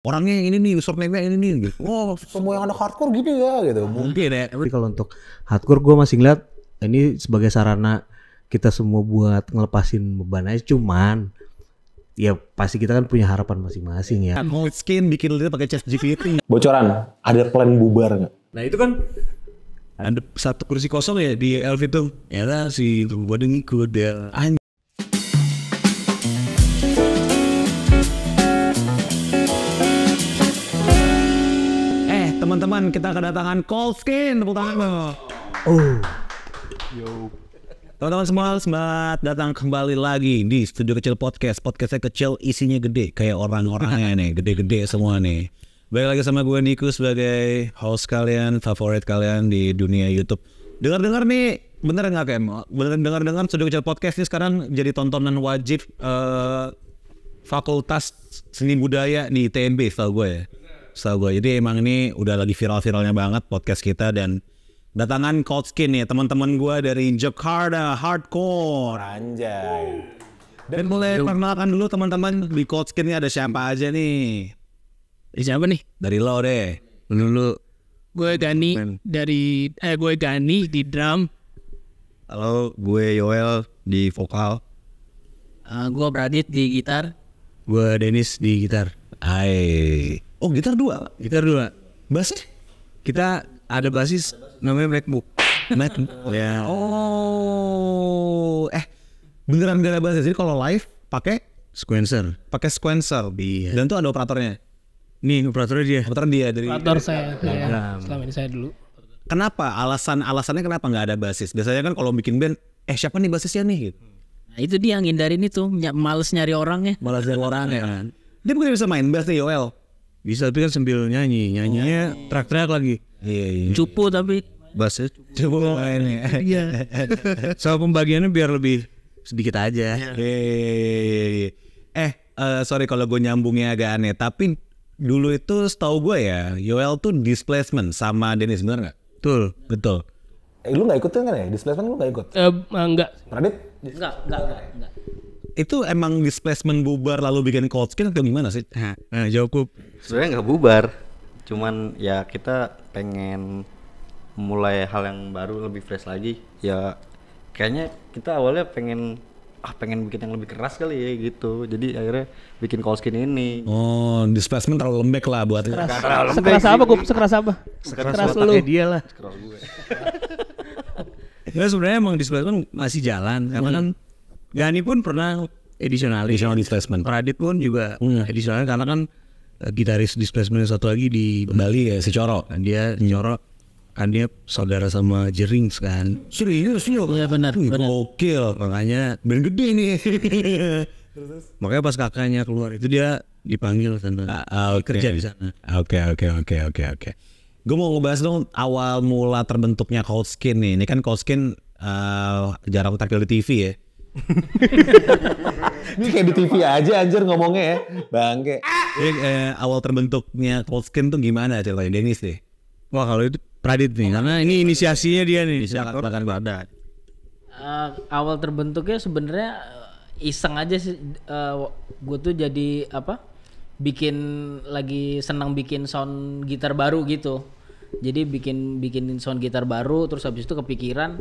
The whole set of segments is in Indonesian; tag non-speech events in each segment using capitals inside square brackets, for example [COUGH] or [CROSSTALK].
orangnya yang ini nih username-nya ini nih gitu. Oh, [LAUGHS] semua yang anak hardcore gitu ya gitu. Mungkin ya. ya. Tapi kalau untuk hardcore gue masih ngeliat ini sebagai sarana kita semua buat ngelepasin beban aja cuman ya pasti kita kan punya harapan masing-masing ya. Mau skin bikin lihat pakai chest GPT. Bocoran, ada plan bubar nggak? Nah itu kan ada satu kursi kosong ya di Elf itu. Ya si gue ikut dia. Teman-teman, kita kedatangan Cold Skin Tepuk tangan lo. Oh. Yo. Teman-teman semua, selamat datang kembali lagi di Studio Kecil Podcast. Podcastnya kecil, isinya gede. Kayak orang-orangnya [LAUGHS] nih, gede-gede semua nih. Baik lagi sama gue Niku sebagai host kalian, favorit kalian di dunia YouTube. Dengar-dengar nih, bener nggak kem? bener dengar-dengar Studio Kecil Podcast ini sekarang jadi tontonan wajib uh, Fakultas Seni Budaya nih TNB tau gue ya setahu gue. Jadi emang ini udah lagi viral-viralnya banget podcast kita dan datangan Cold Skin nih, teman-teman gue dari Jakarta Hardcore. Anjay. Dan mulai perkenalkan dulu teman-teman di Cold Skin ini ada siapa aja nih? siapa nih? Dari lo deh. Dulu. Gue Gani dari eh gue Gani di drum. Halo, gue Yoel di vokal. Uh, gue Pradit di gitar. Gue Dennis di gitar. Hai. Oh gitar dua. Gitar dua. Bass? Kita ada basis namanya MacBook. MacBook. [LAUGHS] ya. Oh. Eh beneran gak ada basis. Jadi kalau live pakai sequencer. Pakai sequencer. Iya. Dan tuh ada operatornya. Nih operatornya dia. Operator dia dari. Operator saya. Ya. Nah. Selama ini saya dulu. Kenapa? Alasan alasannya kenapa nggak ada basis? Biasanya kan kalau bikin band, eh siapa nih basisnya nih? Gitu. Nah, itu dia yang hindarin itu, males nyari orangnya. Males nyari orangnya iya. kan. Dia bukan bisa main bass nih Yoel. Bisa tapi kan sambil nyanyi, nyanyinya oh. lagi. Iya, iya, iya. Cupu tapi bahasa cupu ini [LAUGHS] Iya. Soal pembagiannya biar lebih sedikit aja. Iya, iya, iya, iya eh, eh, sorry kalau gue nyambungnya agak aneh, tapi dulu itu setahu gue ya, Yoel tuh displacement sama Dennis bener nggak? Betul. Betul. Eh, lu nggak ikut tuh kan ya? Displacement lu nggak ikut? Eh, uh, enggak. Pradit? Enggak, enggak, enggak. enggak itu emang displacement bubar lalu bikin cold skin atau gimana sih? Nah, jawab Sebenarnya nggak bubar, cuman ya kita pengen mulai hal yang baru lebih fresh lagi. Ya kayaknya kita awalnya pengen ah pengen bikin yang lebih keras kali ya gitu jadi akhirnya bikin cold skin ini oh displacement terlalu lembek lah buat sekeras, sekeras, sekeras apa gue sekeras apa sekeras, sekeras lu ya dia lah sekeras [LAUGHS] gue ya sebenarnya emang displacement masih jalan karena hmm. kan Gani pun pernah edisionalis. Additional displacement. Radit pun juga hmm. edisionalis karena kan e, gitaris displacement satu lagi di Bali ya si Coro. Kan dia hmm. nyorok kan dia saudara sama Jerings kan. Serius yo. Ya iya, benar. Gokil. Makanya band gede nih. [LAUGHS] Makanya pas kakaknya keluar itu dia dipanggil sana. Uh, ah, ah, okay. Kerja di sana. Oke okay, oke okay, oke okay, oke okay, oke. Okay. Gue mau ngebahas dong awal mula terbentuknya Cold Skin nih. Ini kan Cold Skin uh, jarang tampil di TV ya [LAUGHS] Ini kayak di TV aja anjir ngomongnya ya. Bangke. Jadi, eh, awal terbentuknya cold skin tuh gimana ceritanya ini deh? Wah kalau itu Pradit nih, oh, karena ini inisiasinya dia nih. bisa bahkan badan. Uh, eh, awal terbentuknya sebenarnya eh, iseng aja sih. Uh, eh, gue tuh jadi apa? Bikin lagi senang bikin sound gitar baru gitu. Jadi bikin bikinin sound gitar baru, terus habis itu kepikiran,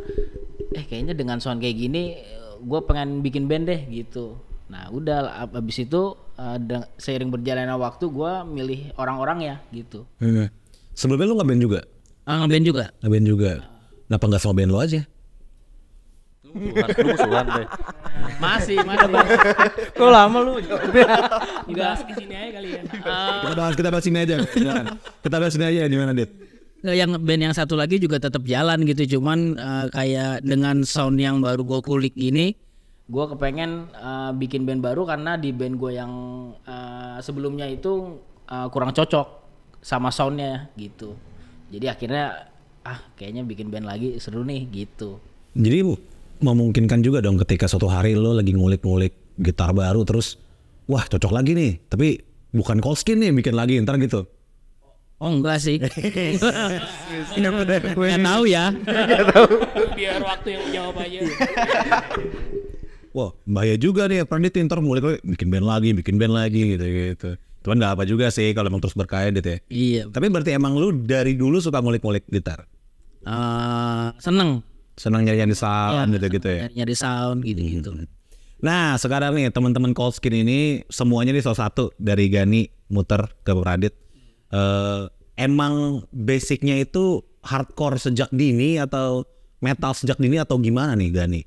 eh kayaknya dengan sound kayak gini gue pengen bikin band deh gitu nah udah abis itu uh, seiring berjalannya waktu gue milih orang-orang ya gitu hmm. sebelumnya lu nggak band juga ah, nggak band juga nggak band juga kenapa nggak sama band lo aja masih masih [LAUGHS] kok lama lu enggak kesini sini aja kali ya kita bahas kita bahas sini aja kita bahas sini aja gimana dit yang band yang satu lagi juga tetap jalan gitu cuman uh, kayak dengan sound yang baru gue kulik ini gue kepengen uh, bikin band baru karena di band gue yang uh, sebelumnya itu uh, kurang cocok sama soundnya gitu jadi akhirnya ah kayaknya bikin band lagi seru nih gitu jadi memungkinkan juga dong ketika suatu hari lo lagi ngulik-ngulik gitar baru terus wah cocok lagi nih tapi bukan skin nih bikin lagi ntar gitu Oh enggak sih. [LAUGHS] Enggak tahu ya. Biar waktu yang jawab aja. Wah, bahaya juga nih Pranit ntar mulai bikin band lagi, bikin band lagi gitu-gitu. Cuman nggak apa juga sih kalau emang terus berkaya gitu ya. Iya. Tapi berarti emang lu dari dulu suka mulik-mulik gitar? Uh, seneng. Iya, ya? Seneng nyari-nyari sound gitu-gitu ya? nyari sound gitu-gitu. Nah sekarang nih teman-teman skin ini semuanya nih salah satu dari Gani muter ke Pradit uh, emang basicnya itu hardcore sejak dini atau metal sejak dini atau gimana nih Gani?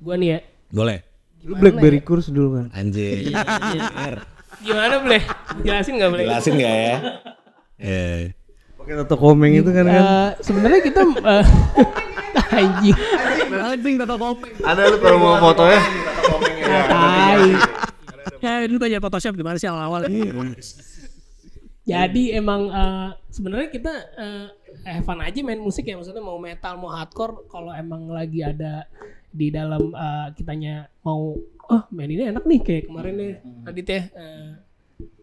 Gua nih ya. Boleh. Lu Blackberry ya? Curse dulu kan. Anjir. Iya, iya, iya. gimana boleh? Jelasin nggak boleh? Jelasin nggak ya? Eh. Pakai tato komeng itu kan kan. Eh, sebenarnya kita uh, [LAUGHS] anjing. Anjing tato komeng. Ada lu kalau mau foto ya. Tai. Ya, ya. lu tanya Photoshop gimana sih awal-awal. Jadi hmm. emang uh, sebenarnya kita uh, have fun aja main musik ya maksudnya mau metal mau hardcore kalau emang lagi ada di dalam uh, kitanya mau oh main ini enak nih kayak kemarin nih ya, hmm. teh ya uh,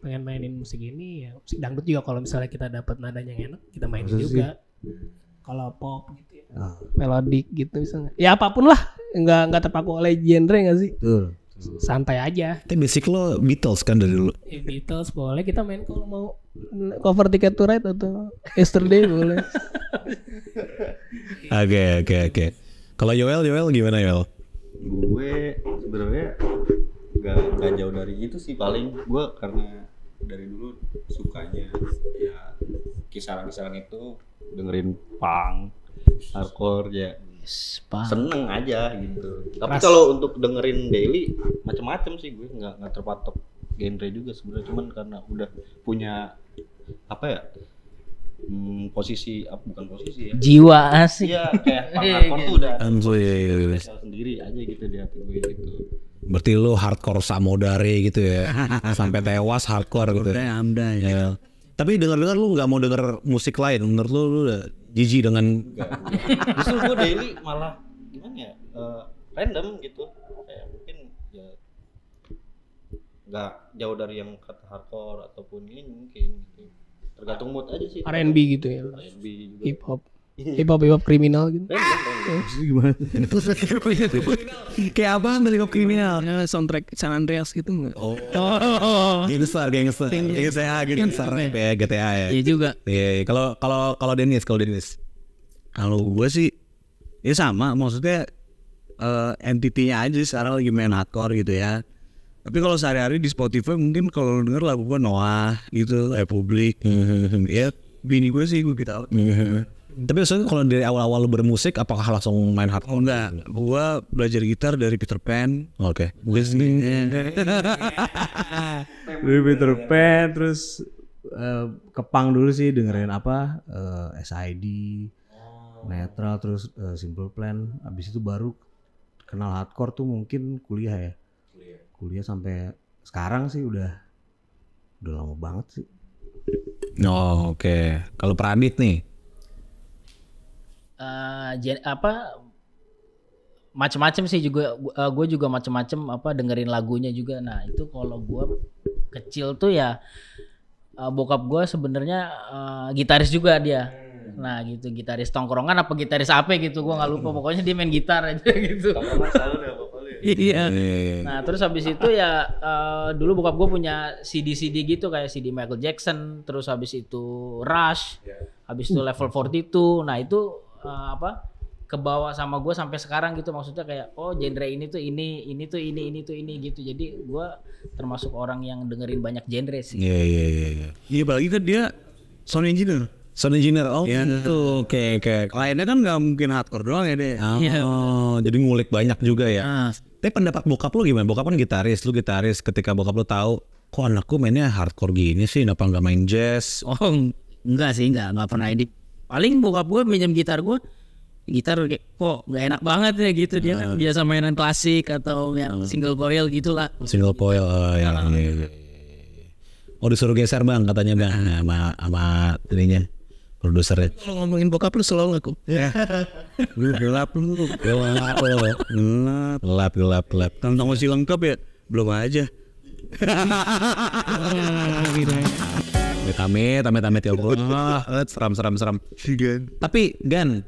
pengen mainin musik ini ya musik dangdut juga kalau misalnya kita dapat nadanya yang enak kita mainin Maksud juga kalau pop gitu ya. Ah. melodik gitu misalnya ya apapun lah nggak nggak terpaku oleh genre nggak sih Betul santai aja. Tapi basic lo Beatles kan dari dulu. Eh, Beatles boleh kita main kalau mau cover tiket to ride atau yesterday boleh. [LAUGHS] Oke oke oke. Kalau Yoel Yoel gimana Yoel? Gue sebenarnya gak, gak jauh dari itu sih paling gue karena dari dulu sukanya ya kisaran-kisaran itu dengerin punk hardcore ya seneng aja gitu tapi kalau untuk dengerin daily macam-macam sih gue nggak nggak terpatok genre juga sebenarnya cuman karena udah punya apa ya hmm, posisi apa ah, bukan posisi ya jiwa asik ya kayak hardcore [LAUGHS] tuh udah sendiri aja gitu di hati gue gitu berarti lo hardcore samodare gitu ya [LAUGHS] sampai tewas hardcore gitu ya, ya. Tapi dengar-dengar lu nggak mau denger musik lain, menurut lu lu udah jijik dengan [LAUGHS] Justru gue daily malah gimana ya? Uh, random gitu. Kayak mungkin ya nggak jauh dari yang kata hardcore ataupun ini mungkin gitu. Tergantung mood aja sih. R&B gitu ya. R&B Hip hop. Iya. hip hop hip hop kriminal gitu eh, iya, iya. Eh. gimana kayak apa hip hop kriminal soundtrack San Andreas gitu nggak oh oh gangster gangster GTA gangster ya GTA ya iya juga iya kalau kalau kalau Dennis kalau Dennis kalau gue sih ya sama maksudnya uh, entity-nya aja sekarang lagi main hardcore gitu ya tapi kalau sehari-hari di Spotify mungkin kalau denger lagu gue Noah gitu Republik mm-hmm. ya bini gue sih gue kita gitu. mm-hmm. Tapi maksudnya kalau dari awal-awal bermusik apakah langsung main hardcore? Oh, enggak, gua belajar gitar dari Peter Pan. Oke. Okay. Listening. dari Peter Pan terus uh, kepang dulu sih dengerin apa? Uh, eh, SID, Neutral terus uh, Simple Plan. Abis itu baru kenal hardcore tuh mungkin kuliah ya. Kuliah. Kuliah sampai sekarang sih udah udah lama banget sih. Oh, oke. Okay. Kalau Pradit nih, uh, apa macem-macem sih juga uh, eh, gue juga macem-macem apa dengerin lagunya juga nah itu kalau gue kecil tuh ya uh, bokap gue sebenarnya uh, gitaris juga dia hmm. nah gitu gitaris tongkrongan apa gitaris apa gitu gue nggak lupa hmm. pokoknya dia main gitar aja [LAUGHS] gitu ya? iya, iya. Iya, iya nah terus habis itu ya uh, dulu bokap gue punya CD CD gitu kayak CD Michael Jackson terus habis itu Rush habis itu level 42 nah itu uh, apa ke bawah sama gue sampai sekarang gitu maksudnya kayak oh genre ini tuh ini ini tuh ini ini tuh ini gitu jadi gue termasuk orang yang dengerin banyak genre sih iya iya iya iya iya apalagi kan dia sound engineer sound engineer oh ya, gitu kayak kayak lainnya kan nggak mungkin hardcore doang ya deh oh, yeah. Iya. oh jadi ngulik banyak juga ya nah. tapi pendapat bokap lu gimana bokap kan gitaris lu gitaris ketika bokap lu tahu kok anakku mainnya hardcore gini sih kenapa nggak main jazz oh enggak sih enggak nggak pernah edit paling bokap gue minjem gitar gue gitar kayak kok nggak enak banget ya gitu dia uh, biasa mainan klasik atau yang single coil gitulah single coil yang ya uh, ini. oh disuruh geser bang katanya bang sama sama ininya produsernya kalau ngomongin bokap lu selalu ya. Ya. ngaku gelap lu gelap gelap gelap gelap gelap tentang masih lengkap ya belum aja Amit amit amit amit ya Allah. [LAUGHS] seram seram seram. gan. Tapi Gan,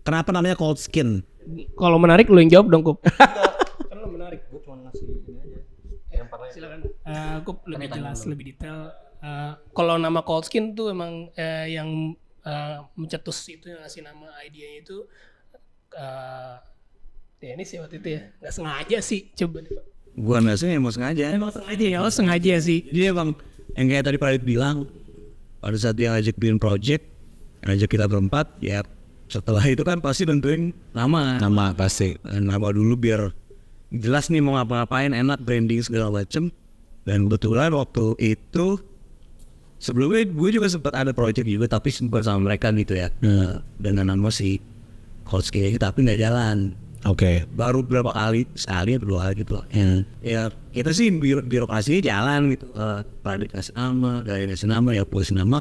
kenapa namanya cold skin? Kalau menarik lu yang jawab dong, Kup. [LAUGHS] Kan lu menarik, gue cuma ngasih ini aja. Eh, silakan. Uh, Kup kan lebih Tanya jelas, lebih detail. Uh, kalau nama cold skin tuh emang uh, yang uh, mencetus itu yang ngasih nama idenya itu uh, ya ini sih waktu itu ya nggak sengaja sih coba nih, Pak. Gua nggak sih, emang sengaja. Emang sengaja ya, oh, sengaja sih. Jadi emang yang kayak tadi Pak bilang pada saat dia ngajak bikin project ngajak kita berempat ya setelah itu kan pasti tentuin nama nama pasti eh, nama dulu biar jelas nih mau ngapa-ngapain enak branding segala macem dan kebetulan waktu itu sebelumnya gue juga sempat ada project juga tapi sempat sama mereka gitu ya hmm. dengan nama si gitu tapi nggak jalan Oke. Okay. Baru berapa kali sekali atau dua kali gitu. Ya, ya kita sih biro birokrasinya jalan gitu. Uh, Pradik kasih nama, dari kasih nama, ya polisi nama.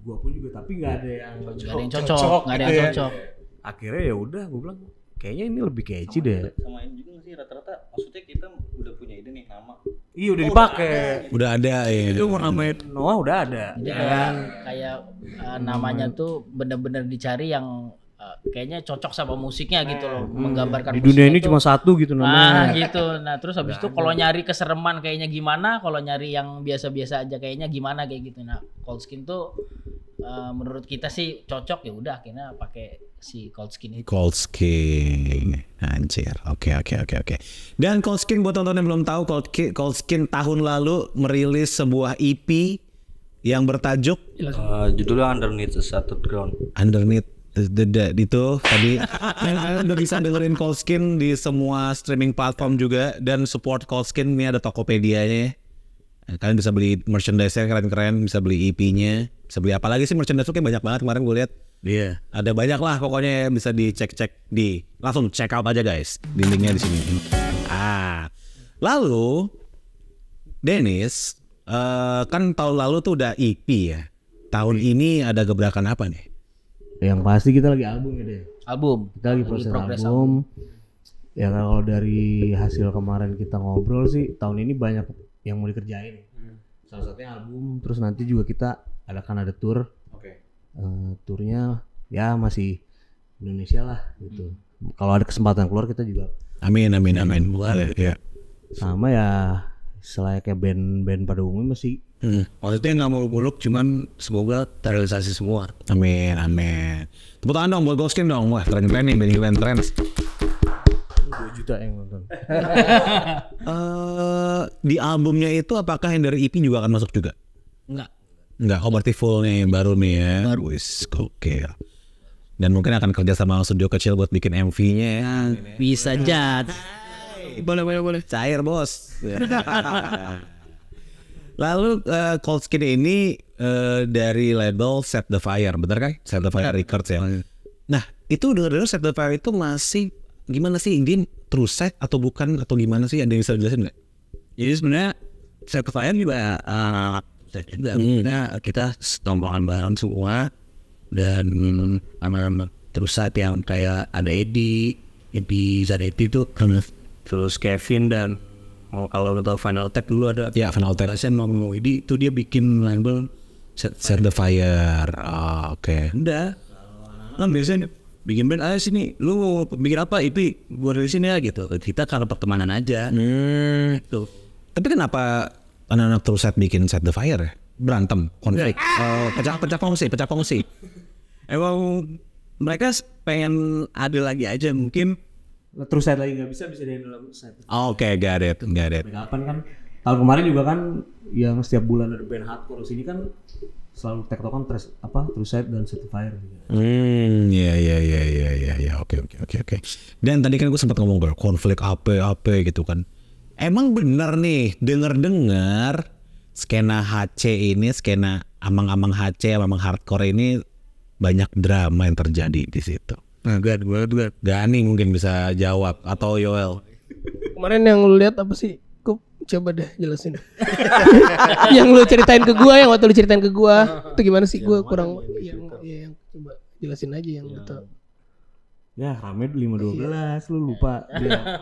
Gua pun juga tapi nggak ada yang cocok, ada yang cocok, cocok gak ada gitu yang ya. cocok. Ya. Akhirnya ya udah, gue bilang kayaknya ini lebih kece deh. yang juga sih rata-rata. Maksudnya kita udah punya ide nih nama. Iya udah oh, dipakai. Gitu. Iya. Udah ada, udah ada ya. Itu mau namanya Noah udah ada. Ya, ya. kayak uh, namanya tuh bener-bener dicari yang Eh, kayaknya cocok sama musiknya gitu loh hmm. menggambarkan di dunia ini itu. cuma satu gitu ah, namanya nah [LAUGHS] gitu nah terus habis itu kalau nyari kesereman kayaknya gimana kalau nyari yang biasa-biasa aja kayaknya gimana kayak gitu nah cold skin tuh uh, menurut kita sih cocok ya udah akhirnya pakai si cold skin itu. Cold skin, anjir. Oke okay, oke okay, oke okay, oke. Okay. Dan cold skin buat tonton yang belum tahu, cold skin, cold skin tahun lalu merilis sebuah EP yang bertajuk uh, judulnya Underneath the Shattered Ground. Underneath Deda itu tadi udah bisa dengerin Skin di semua streaming platform juga dan support Skin ini ada Tokopedia-nya. Nah, kalian bisa beli merchandise-nya keren-keren, bisa beli EP-nya, bisa beli apa lagi sih merchandise kayak banyak banget kemarin gue liat Iya. Yeah. Ada banyak lah pokoknya bisa dicek-cek di langsung check out aja guys di linknya di sini. Ah, lalu Dennis uh, kan tahun lalu tuh udah EP ya. Tahun iya. ini ada gebrakan apa nih? yang pasti kita lagi album ya deh album kita lagi, proses album. album ya kalau dari hasil kemarin kita ngobrol sih tahun ini banyak yang mau dikerjain hmm. salah satunya album terus nanti juga kita adakan ada tour oke okay. uh, eh, turnya ya masih Indonesia lah gitu hmm. kalau ada kesempatan keluar kita juga amin amin amin boleh ya sama ya selain kayak band-band pada umumnya masih Hmm. Maksudnya nggak mau buluk cuman semoga terrealisasi semua. Amin, amin. Tepuk tangan dong buat Goskin dong. Wah, keren keren nih, keren keren. Dua juta yang nonton. uh, [LAUGHS] di albumnya itu apakah yang dari EP juga akan masuk juga? Enggak. Enggak, oh berarti full nih baru nih ya. Baru. Wis, oke. Dan mungkin akan kerja sama studio kecil buat bikin MV-nya ya. Bisa jad Boleh, boleh, boleh. Cair, bos. [LAUGHS] Lalu uh, Cold Skin ini uh, dari label Set the Fire, benar kan? Set the Fire Records ya. Nah itu dengar-dengar Set the Fire itu masih gimana sih? Ini true set atau bukan atau gimana sih? Ada yang bisa jelasin nggak? Jadi sebenarnya Set the Fire juga uh, hmm. nah, kita setombongan bareng semua dan um, terus set yang kayak ada Eddie, Eddie Zanetti itu hmm. terus Kevin dan kalau lo tau Final Tech dulu ada ya Final Tech saya mau ini, itu dia bikin label set, set the fire oh, oke okay. udah kan nah, biasanya bikin band ayo sini lu bikin apa itu gue sini ya gitu kita karena pertemanan aja hmm. tuh gitu. tapi kenapa anak-anak terus set bikin set the fire ya? berantem konflik uh, pecah pecah kongsi pecah kongsi emang mereka pengen ada lagi aja mungkin terus set lagi nggak bisa bisa dihandle side. Oh, Oke, okay, got it, got it. Kapan kan tahun kemarin juga kan yang setiap bulan ada band hardcore sini kan selalu tektokan terus apa terus set dan set fire gitu. Hmm, ya ya ya ya ya ya. Oke oke oke oke. Dan tadi kan gue sempat ngomong gue konflik apa apa gitu kan. Emang bener nih denger-dengar skena HC ini skena amang-amang HC amang hardcore ini banyak drama yang terjadi di situ. Nah, gue gue gue Gani mungkin bisa jawab atau Yoel. Kemarin yang lu lihat apa sih? Kup, coba deh jelasin. [LAUGHS] yang lu ceritain ke gue, yang waktu lu ceritain ke gue, itu gimana sih? Gue kurang yang, ya, yang coba jelasin aja yang, yang... Gitu. Ya rame 512 lu lupa iya.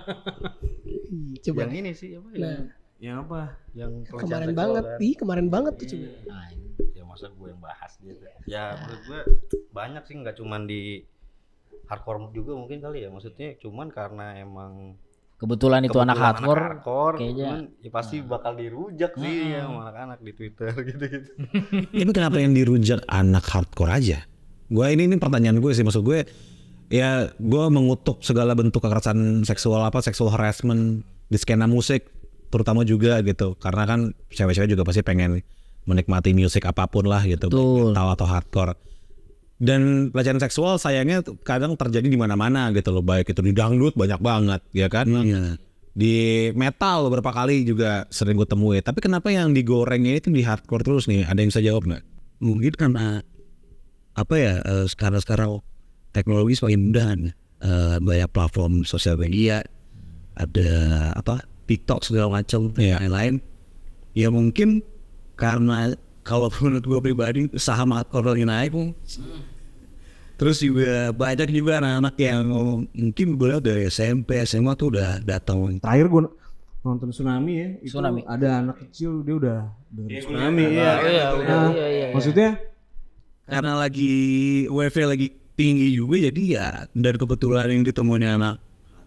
coba. Yang ini sih apa ya? Nah. Yang apa? Yang kemarin banget, ih kemarin banget tuh coba. Nah, ya masa gue yang bahas dia. Ya, ya menurut gue banyak sih nggak cuman di hardcore juga mungkin kali ya maksudnya cuman karena emang kebetulan itu anak hardcore, anak hardcore kayaknya ya pasti hmm. bakal dirujak sih hmm. ya anak-anak di Twitter [LAUGHS] gitu-gitu. [LAUGHS] Ini kenapa yang dirujak anak hardcore aja? Gue ini ini pertanyaan gue sih maksud gue ya gue mengutuk segala bentuk kekerasan seksual apa seksual harassment di skena musik terutama juga gitu karena kan cewek-cewek juga pasti pengen menikmati musik apapun lah gitu metal atau hardcore dan pelecehan seksual sayangnya kadang terjadi di mana-mana gitu loh baik itu di dangdut banyak banget ya kan hmm, iya. di metal beberapa kali juga sering gue temui tapi kenapa yang digorengnya itu di hardcore terus nih ada yang bisa jawab nggak mungkin karena apa ya eh, sekarang sekarang teknologi semakin mudah eh, banyak platform sosial media ada apa TikTok segala macam yeah. lain-lain ya mungkin karena kalau menurut gue pribadi saham hardcore lagi naik pun. Terus juga banyak juga anak-anak yang mungkin beliau dari SMP, SMA tuh udah datang. Terakhir gue nonton tsunami ya, itu tsunami. ada anak kecil dia udah dari iya, tsunami ya. Iya, iya, iya, maksudnya karena lagi wave lagi tinggi juga jadi ya dari kebetulan yang ditemuin anak.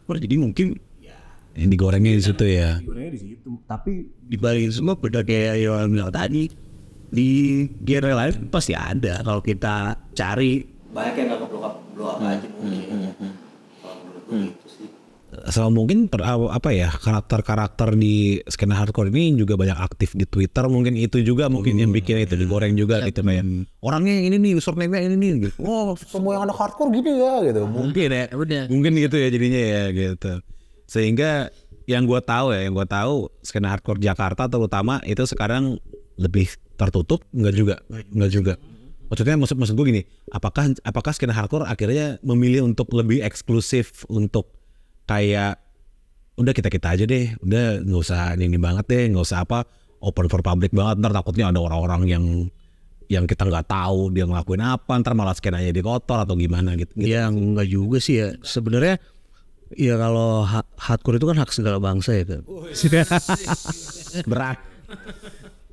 Wah, jadi mungkin ya. yang digorengnya di situ ya. di situ. Tapi dibalikin semua beda kayak yang bilang tadi di genre Life pasti ada kalau kita cari banyak yang nggak keblok up blow hmm. aja mungkin hmm. hmm, hmm. hmm. Gitu mungkin per, apa ya karakter-karakter di skena hardcore ini juga banyak aktif di Twitter mungkin itu juga mungkin yang bikin itu digoreng juga gitu ya orangnya yang ini nih username-nya ini nih gitu. oh semua yang anak hardcore gini ya gitu ah, mungkin ya, ya mungkin gitu ya jadinya ya gitu sehingga yang gue tahu ya yang gue tahu skena hardcore Jakarta terutama itu sekarang lebih tertutup nggak juga nggak juga maksudnya maksud maksud gue gini apakah apakah skena hardcore akhirnya memilih untuk lebih eksklusif untuk kayak udah kita kita aja deh udah nggak usah ini ini banget deh nggak usah apa open for public banget ntar takutnya ada orang-orang yang yang kita nggak tahu dia ngelakuin apa ntar malah skenanya di kotor atau gimana gitu, gitu. ya nggak juga sih ya sebenarnya ya kalau hardcore itu kan hak segala bangsa ya kan [LAUGHS] berat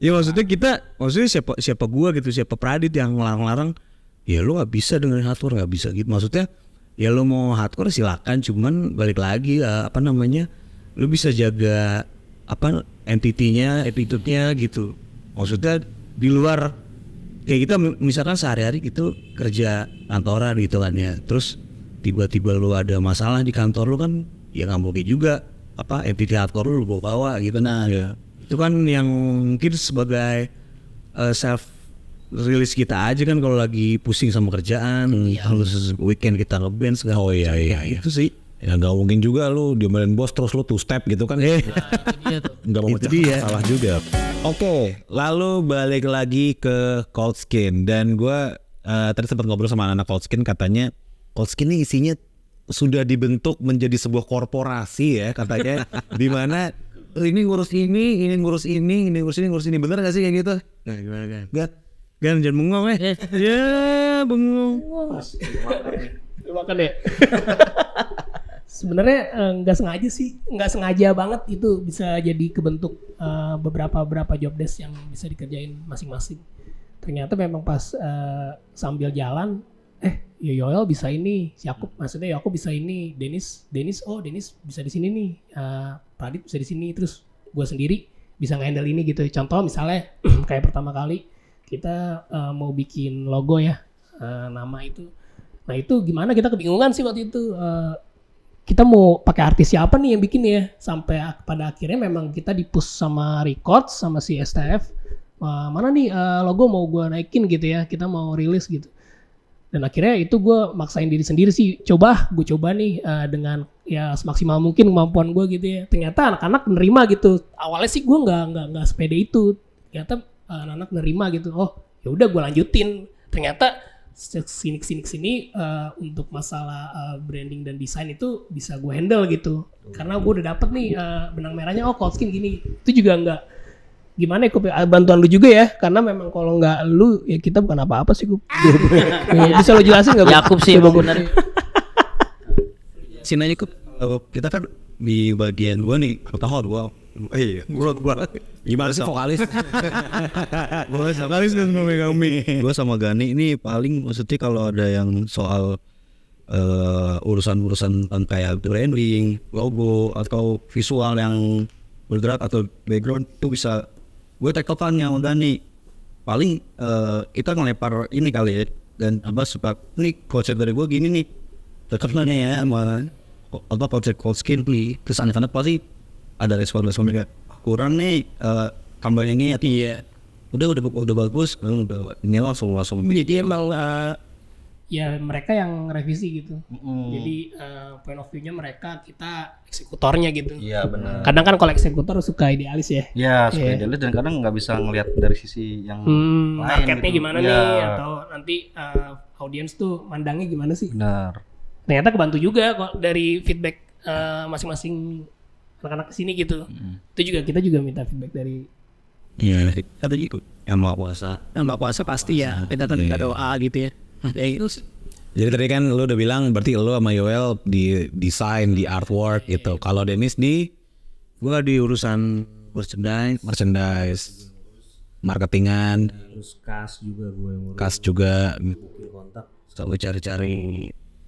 ya maksudnya kita maksudnya siapa siapa gua gitu siapa Pradit yang ngelarang-larang ya lu nggak bisa dengan hardcore nggak bisa gitu maksudnya ya lu mau hardcore silakan cuman balik lagi ya, apa namanya lu bisa jaga apa entitinya attitude-nya gitu maksudnya di luar kayak kita misalkan sehari-hari gitu kerja kantoran gitu kan ya terus tiba-tiba lu ada masalah di kantor lu kan ya nggak mungkin juga apa entity hardcore lu bawa bawa gitu nah yeah itu kan yang mungkin sebagai uh, self rilis kita aja kan kalau lagi pusing sama kerjaan iya. weekend kita ngeband segala oh iya iya, iya. itu sih ya nggak mungkin juga lu diomelin bos terus lu two step gitu kan eh nggak mau itu dia. salah juga oke lalu balik lagi ke cold skin dan gue uh, tadi sempat ngobrol sama -anak cold skin katanya cold skin ini isinya sudah dibentuk menjadi sebuah korporasi ya katanya [LAUGHS] di mana ini ngurus ini, ini ngurus ini, ini ngurus ini, ngurus ini. Bener gak sih kayak gitu? Nah, gimana kan? Gak, Gan jangan bengong eh. eh. Ya, bengong. Makan ya. [LAUGHS] Sebenarnya eh, nggak sengaja sih, nggak sengaja banget itu bisa jadi kebentuk eh, beberapa beberapa job desk yang bisa dikerjain masing-masing. Ternyata memang pas uh, sambil jalan eh ya Yoel bisa ini, si Yakub maksudnya ya aku bisa ini, Denis Denis oh Denis bisa di sini nih, uh, Pradit bisa di sini, terus gue sendiri bisa ngehandle ini gitu. Contoh misalnya [CLEARS THROAT] kayak pertama kali kita uh, mau bikin logo ya uh, nama itu, nah itu gimana kita kebingungan sih waktu itu. Uh, kita mau pakai artis siapa nih yang bikin ya sampai pada akhirnya memang kita dipus sama record sama si STF uh, mana nih uh, logo mau gue naikin gitu ya kita mau rilis gitu dan akhirnya itu gue maksain diri sendiri sih coba gue coba nih uh, dengan ya semaksimal mungkin kemampuan gue gitu ya ternyata anak-anak nerima gitu awalnya sih gue nggak nggak nggak sepede itu ternyata uh, anak-anak nerima gitu oh ya udah gue lanjutin ternyata sini sini sini uh, eh, untuk masalah uh, branding dan desain itu bisa gue handle gitu karena gue udah dapet nih uh, benang merahnya oh skin gini itu juga nggak gimana ya Kup, ah, bantuan lu juga ya karena memang kalau nggak lu ya kita bukan apa-apa sih Kup [LAUGHS] iya, bisa lu jelasin nggak kup sih benar sini aja Kup kita kan di bagian gua nih tahun gua Eh, iya, gua gua gimana sih vokalis? [LAUGHS] gua sama vokalis dan Megami Gua sama Gani ini paling maksudnya kalau ada yang soal urusan eh, urusan-urusan kayak branding, logo atau visual yang bergerak atau background itu bisa gue yang udah nih paling uh, eh, kita ngelepar ini kali ya dan apa sebab ini konsep dari gue gini nih tekanannya ya sama apa konsep cold skin nih terus anak-anak pasti ada respon respon mereka kurang nih uh, eh, tambah yang ini ya udah udah udah bagus udah, udah ini langsung langsung jadi emang uh, ya mereka yang revisi gitu. Mm. Jadi uh, point of view-nya mereka kita eksekutornya gitu. Iya benar. Kadang kan kalau eksekutor suka idealis ya. Iya suka yeah. idealis dan kadang nggak bisa ngelihat dari sisi yang mm, lain. Gitu. Marketnya gimana yeah. nih atau nanti uh, audiens tuh mandangnya gimana sih? Benar. Ternyata kebantu juga kok dari feedback uh, masing-masing anak-anak kesini gitu. Mm. Itu juga kita juga minta feedback dari Iya, yeah. satu gitu. Yang mau puasa, yang mau puasa pasti ya. puasa. ya. Kita yeah. Iya. doa gitu ya. [LAUGHS] Ya gitu Jadi tadi kan lu udah bilang berarti lu sama Yoel di desain, di artwork iya, iya, gitu. Iya. Kalau Dennis di gua di urusan merchandise, merchandise, marketingan, terus kas juga gue ngurus. Kas juga kontak. selalu cari-cari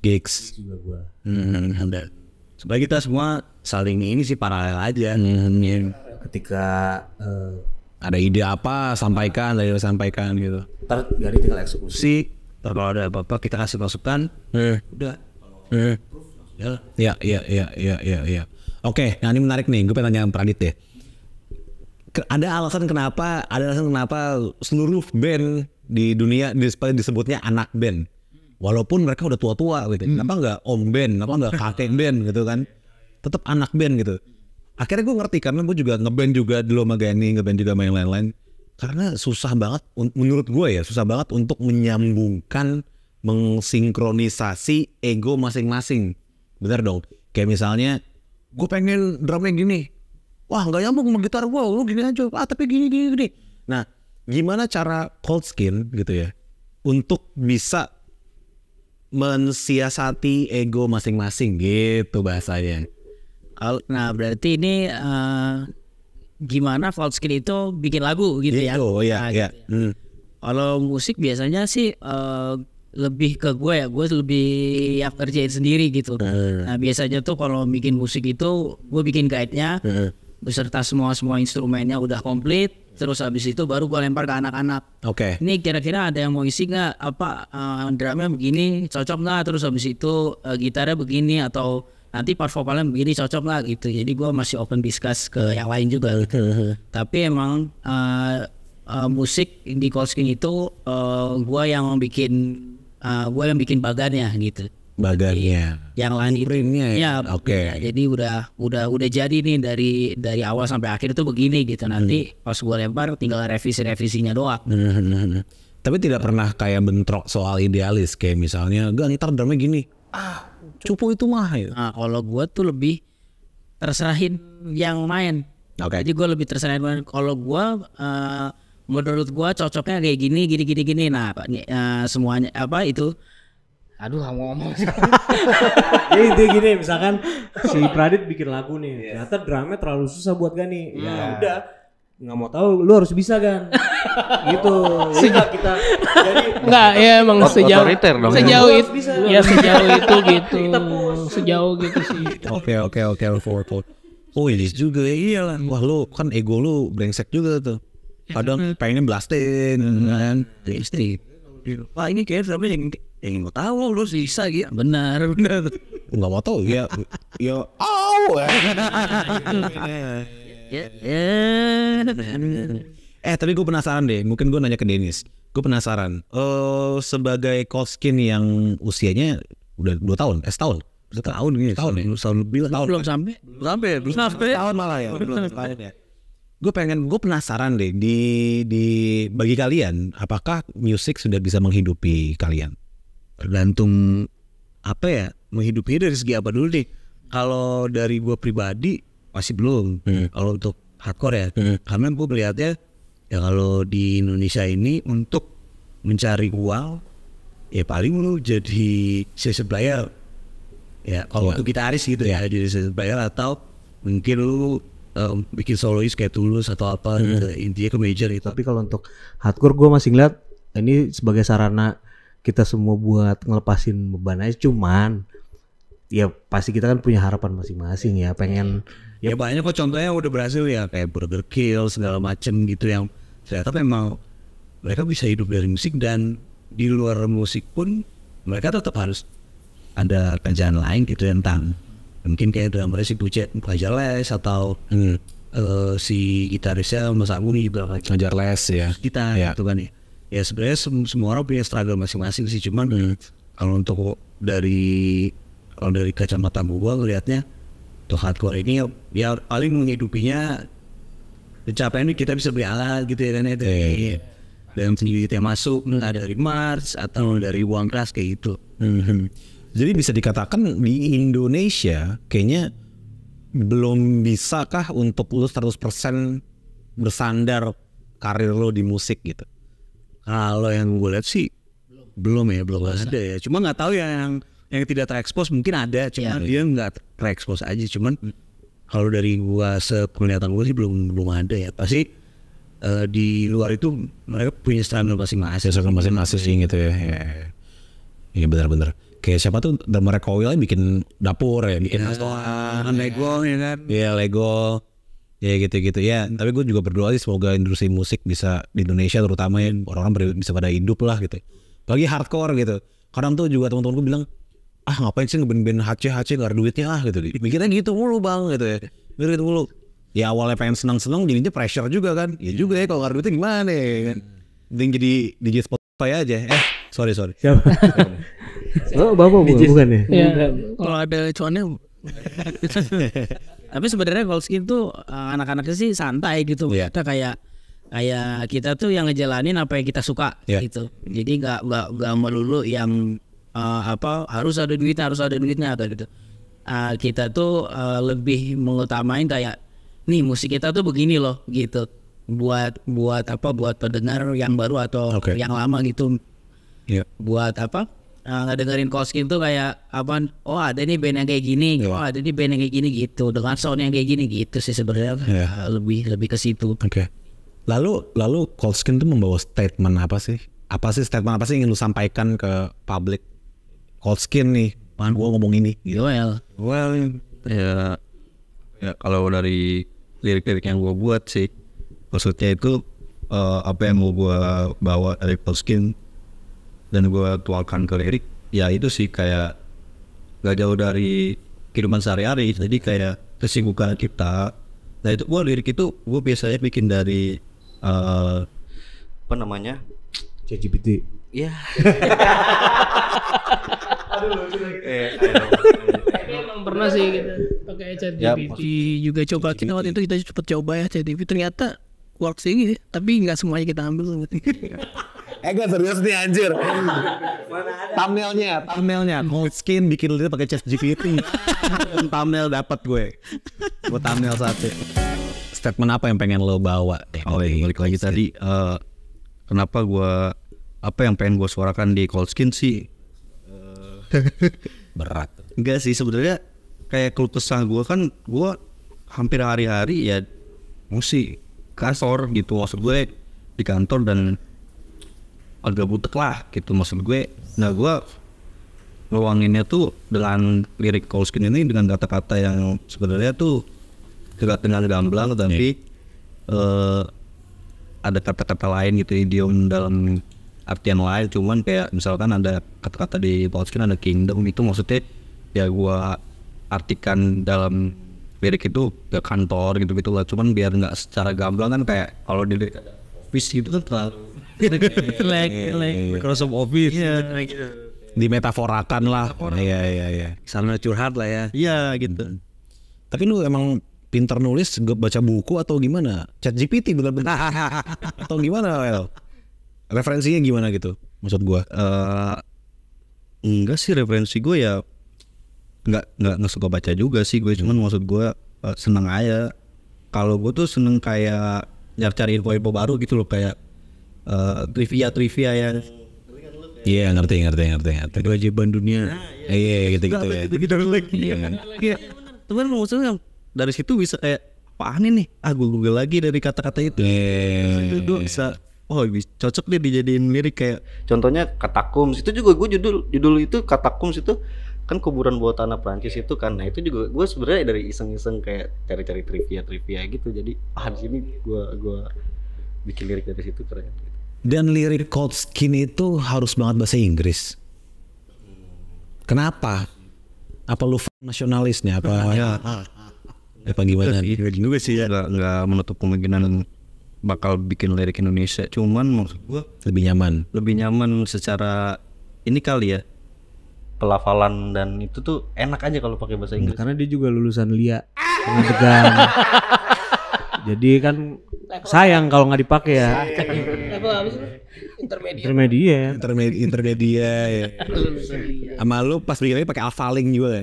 gigs juga Hmm, ada. Supaya kita semua saling ini sih paralel aja. Hmm, Ketika uh, ada ide apa sampaikan, lalu sampaikan gitu. Ntar dari tinggal eksekusi kalau ada apa-apa kita kasih masukan hmm. udah hmm. ya ya ya ya ya ya oke nah ini menarik nih gue pengen tanya Pradit deh ada alasan kenapa ada alasan kenapa seluruh band di dunia disebutnya anak band walaupun mereka udah tua-tua gitu hmm. kenapa nggak om band kenapa nggak [LAUGHS] kakek band gitu kan tetap anak band gitu akhirnya gue ngerti karena gue juga ngeband juga dulu sama Gani ngeband juga main lain-lain karena susah banget menurut gue ya susah banget untuk menyambungkan mengsinkronisasi ego masing-masing bener dong kayak misalnya gue pengen drumnya gini wah nggak nyambung sama gitar gue lu gini aja ah tapi gini gini gini nah gimana cara cold skin gitu ya untuk bisa mensiasati ego masing-masing gitu bahasanya nah berarti ini uh, gimana Falskin itu bikin lagu gitu ya. Oh ya, nah, ya. Gitu ya. Hmm. Kalau musik biasanya sih uh, lebih ke gue ya, gue lebih ya kerjain sendiri gitu. Hmm. Nah biasanya tuh kalau bikin musik itu gue bikin guide-nya, hmm. beserta semua semua instrumennya udah komplit. Terus habis itu baru gue lempar ke anak-anak. Oke. Okay. Ini kira-kira ada yang mau isi nggak? Apa uh, drumnya begini, cocok nggak? Terus habis itu uh, gitarnya begini atau nanti performanya begini cocok lah gitu jadi gue masih open discuss ke yang lain juga gitu. tapi emang uh, uh, musik di Kolskin itu uh, eh, gue yang bikin uh, gue yang bikin bagannya gitu bagannya yang lain printnya ya, ya oke okay. ya, jadi udah udah udah jadi nih dari dari awal sampai akhir itu begini gitu nanti hmm. pas gue lempar tinggal revisi revisinya doang [LAUGHS] tapi tidak pernah kayak bentrok soal idealis kayak misalnya gue nih drumnya gini ah cupu itu mah ya, Nah, kalau gue tuh lebih terserahin yang main. Okay. Jadi gue lebih terserahin Kalau gue uh, menurut gue cocoknya kayak gini, gini, gini, gini. Nah, uh, semuanya apa itu? Aduh, kamu ngomong. Jadi [LAUGHS] ya, gini, misalkan [LAUGHS] si Pradit bikin lagu nih, yeah. ternyata drama terlalu susah buat Gani. Yeah. Ya iya. udah, nggak mau tahu lu harus bisa kan [LAUGHS] gitu sejak kita [LAUGHS] jadi nggak ya emang sejauh dong ya. sejauh itu ya sejauh itu [LAUGHS] gitu sejauh gitu sih oke oke oke forward oh ini iya juga ya, iya lah wah lu kan ego lu brengsek juga tuh ya, kadang pengen blastin kan istri wah ini kayak tapi yang yang mau tahu lu bisa gitu benar benar nggak mau tahu ya ya oh Ya, iya, iya. Ya. Eh tapi gue penasaran deh, mungkin gue nanya ke Dennis. Gue penasaran. Uh, sebagai Koskin yang usianya udah dua tahun, eh setahun. Setahun ini, iya, setahun ya. Setahun lebih setahun Tahun, belum sampai. Belum sampai. Ya? Belum sampai. Tahun malah ya. Belum sampai Gue pengen, gue penasaran deh di di bagi kalian, apakah musik sudah bisa menghidupi kalian? Tergantung apa ya menghidupi dari segi apa dulu deh. Kalau dari gue pribadi, masih belum hmm. kalau untuk hardcore ya hmm. karena gue melihatnya ya kalau di Indonesia ini untuk mencari uang ya paling lu jadi sales player ya kalau ya. untuk aris gitu ya, ya jadi sales player atau mungkin lu um, bikin solois kayak Tulus atau apa hmm. gitu, intinya ke major itu tapi kalau untuk hardcore gue masih ngeliat ini sebagai sarana kita semua buat ngelepasin beban aja cuman ya pasti kita kan punya harapan masing-masing ya pengen hmm ya banyak kok contohnya udah berhasil ya kayak Burger Kill segala macem gitu yang ternyata memang mereka bisa hidup dari musik dan di luar musik pun mereka tetap harus ada kerjaan lain gitu tentang mungkin kayak dalam si Bucet belajar les atau hmm. uh, si gitarisnya Mas Agung juga kan. belajar les ya kita ya. gitu kan ya ya sebenarnya sem semua orang punya struggle masing-masing sih cuman hmm. kalau untuk dari kalau dari kacamata gua ngelihatnya tuh hardcore ini ya paling menghidupinya ini kita bisa beli alat gitu ya dan ya dari dan iya. sendiri yang masuk ada dari Mars atau dari uang keras kayak gitu. Mhm. Jadi bisa dikatakan di Indonesia kayaknya belum bisakah untuk lu 100% bersandar karir lo di musik gitu? Kalau yang gue lihat sih belum, ya belum ada ya. Cuma nggak tahu ya yang yang tidak terekspos mungkin ada iya. cuman yeah. dia nggak terekspos aja cuman hmm. kalau dari gua sepenglihatan gua sih belum belum ada ya pasti uh, di luar itu mereka punya standar masing-masing iya, standar masing-masing gitu ya iya ya, benar-benar kayak siapa tuh Mereka Kowil bikin dapur ya bikin ya, restoran Lego ya kan iya Lego ya gitu-gitu ya tapi gua juga berdoa sih semoga industri musik bisa di Indonesia terutama ya orang-orang bisa pada hidup lah gitu Bagi hardcore gitu kadang tuh juga teman-teman bilang ah ngapain sih ngeben-ben HC-HC nggak ada duitnya ah gitu mikirnya gitu mulu bang gitu ya mikir gitu mulu ya awalnya pengen senang-senang jadinya pressure juga kan ya juga ya kalau nggak ada duitnya gimana ya kan Mending jadi DJ Spotify aja eh sorry sorry siapa [LAUGHS] oh bapak DJ, bukan ya, ya kalau ada cuannya [LAUGHS] tapi sebenarnya kalau skin tuh eh, anak-anaknya sih santai gitu yeah. kita kayak kayak kita tuh yang ngejalanin apa yang kita suka yeah. gitu jadi nggak nggak nggak melulu yang uh, apa harus ada duitnya harus ada duitnya atau gitu uh, kita tuh uh, lebih mengutamain kayak nih musik kita tuh begini loh gitu buat buat apa buat pendengar yang baru atau okay. yang lama gitu yeah. buat apa eh, nggak dengerin Koskin tuh kayak apa oh ada nih band yang kayak gini yeah. oh ada nih band yang kayak gini gitu dengan sound yang kayak gini gitu sih sebenarnya yeah. Iya. lebih lebih ke situ oke okay. lalu lalu Koskin tuh membawa statement apa sih apa sih statement apa sih yang ingin lu sampaikan ke publik cold skin nih pan gue ngomong ini gitu well well ya, ya ya kalau dari lirik-lirik yang gue buat sih maksudnya itu uh, apa yang mau gue bawa dari cold skin dan gue tuangkan ke lirik ya itu sih kayak gak jauh dari kehidupan sehari-hari jadi kayak kesibukan kita nah itu gue lirik itu gue biasanya bikin dari uh, apa namanya ChatGPT ya [LAUGHS] aduh lucu lagi eh, pernah sih kita pakai Chat ya, juga coba kita waktu itu kita cepet coba ya Chat GPT ternyata works sih tapi nggak semuanya kita ambil Eh gak serius nih anjir. thumbnailnya, thumbnailnya cold skin bikin lu pakai Chat GPT kan thumbnail dapat gue. Gue thumbnail satu. Statement apa yang pengen lo bawa? Eh, oh, iya. balik lagi tadi uh, kenapa gue apa yang pengen gue suarakan di cold skin sih [LAUGHS] berat enggak sih sebenarnya kayak keluh kesah gue kan gue hampir hari-hari ya musik kasor gitu maksud gue di kantor dan agak butek lah gitu maksud gue nah gue ngeluanginnya tuh dengan lirik Kolskin ini dengan kata-kata yang sebenarnya tuh tidak dengan gamblang tapi yeah. Iya. uh, ada kata-kata lain gitu idiom dalam artian lain cuman kayak misalkan ada kata-kata di Pautskin ada kingdom itu maksudnya ya gua artikan dalam lirik itu ke kantor gitu gitu lah cuman biar nggak secara gamblang kan kayak kalau di office gitu kan terlalu like, [LAUGHS] jelek iya, iya, iya. Microsoft Office like, gitu. di metaforakan lah iya iya iya sana curhat lah ya iya gitu tapi lu emang pinter nulis baca buku atau gimana chat GPT bener-bener [LAUGHS] atau gimana Well referensinya gimana gitu maksud gue uh, enggak sih referensi gue ya enggak enggak nggak suka baca juga sih gue cuman maksud gua uh, seneng aja kalau gue tuh seneng kayak nyari-cari info-info baru gitu loh kayak uh, eh, trivia trivia ya Iya yeah, ngerti ngerti ngerti ngerti. Kewajiban dunia. Nah, iya yeah. yeah, gitu gitu ya. Gitu gitu lagi. Iya. Iya. Ya. iya, kan? iya cuman maksudnya dari situ bisa kayak apaan ini? Ah gue google lagi dari kata-kata itu. Iya. Yeah, itu gue bisa oh cocok nih dijadiin lirik kayak contohnya Katakum itu juga gue judul judul itu Katakum itu kan kuburan bawah tanah Prancis itu kan nah itu juga gue sebenarnya dari iseng-iseng kayak cari-cari trivia trivia gitu jadi ah di sini gue gue bikin lirik dari situ keren dan lirik cold skin itu harus banget bahasa Inggris kenapa apa lu nasionalisnya apa ya. apa gimana iya juga sih ya nggak menutup kemungkinan bakal bikin lirik Indonesia cuman maksud gua lebih nyaman lebih nyaman secara ini kali ya pelafalan dan itu tuh enak aja kalau pakai bahasa Inggris karena dia juga lulusan Lia tegang, jadi kan sayang kalau nggak dipakai ya intermedia intermedia intermedia ya sama lu pas bikinnya pakai alfaling juga ya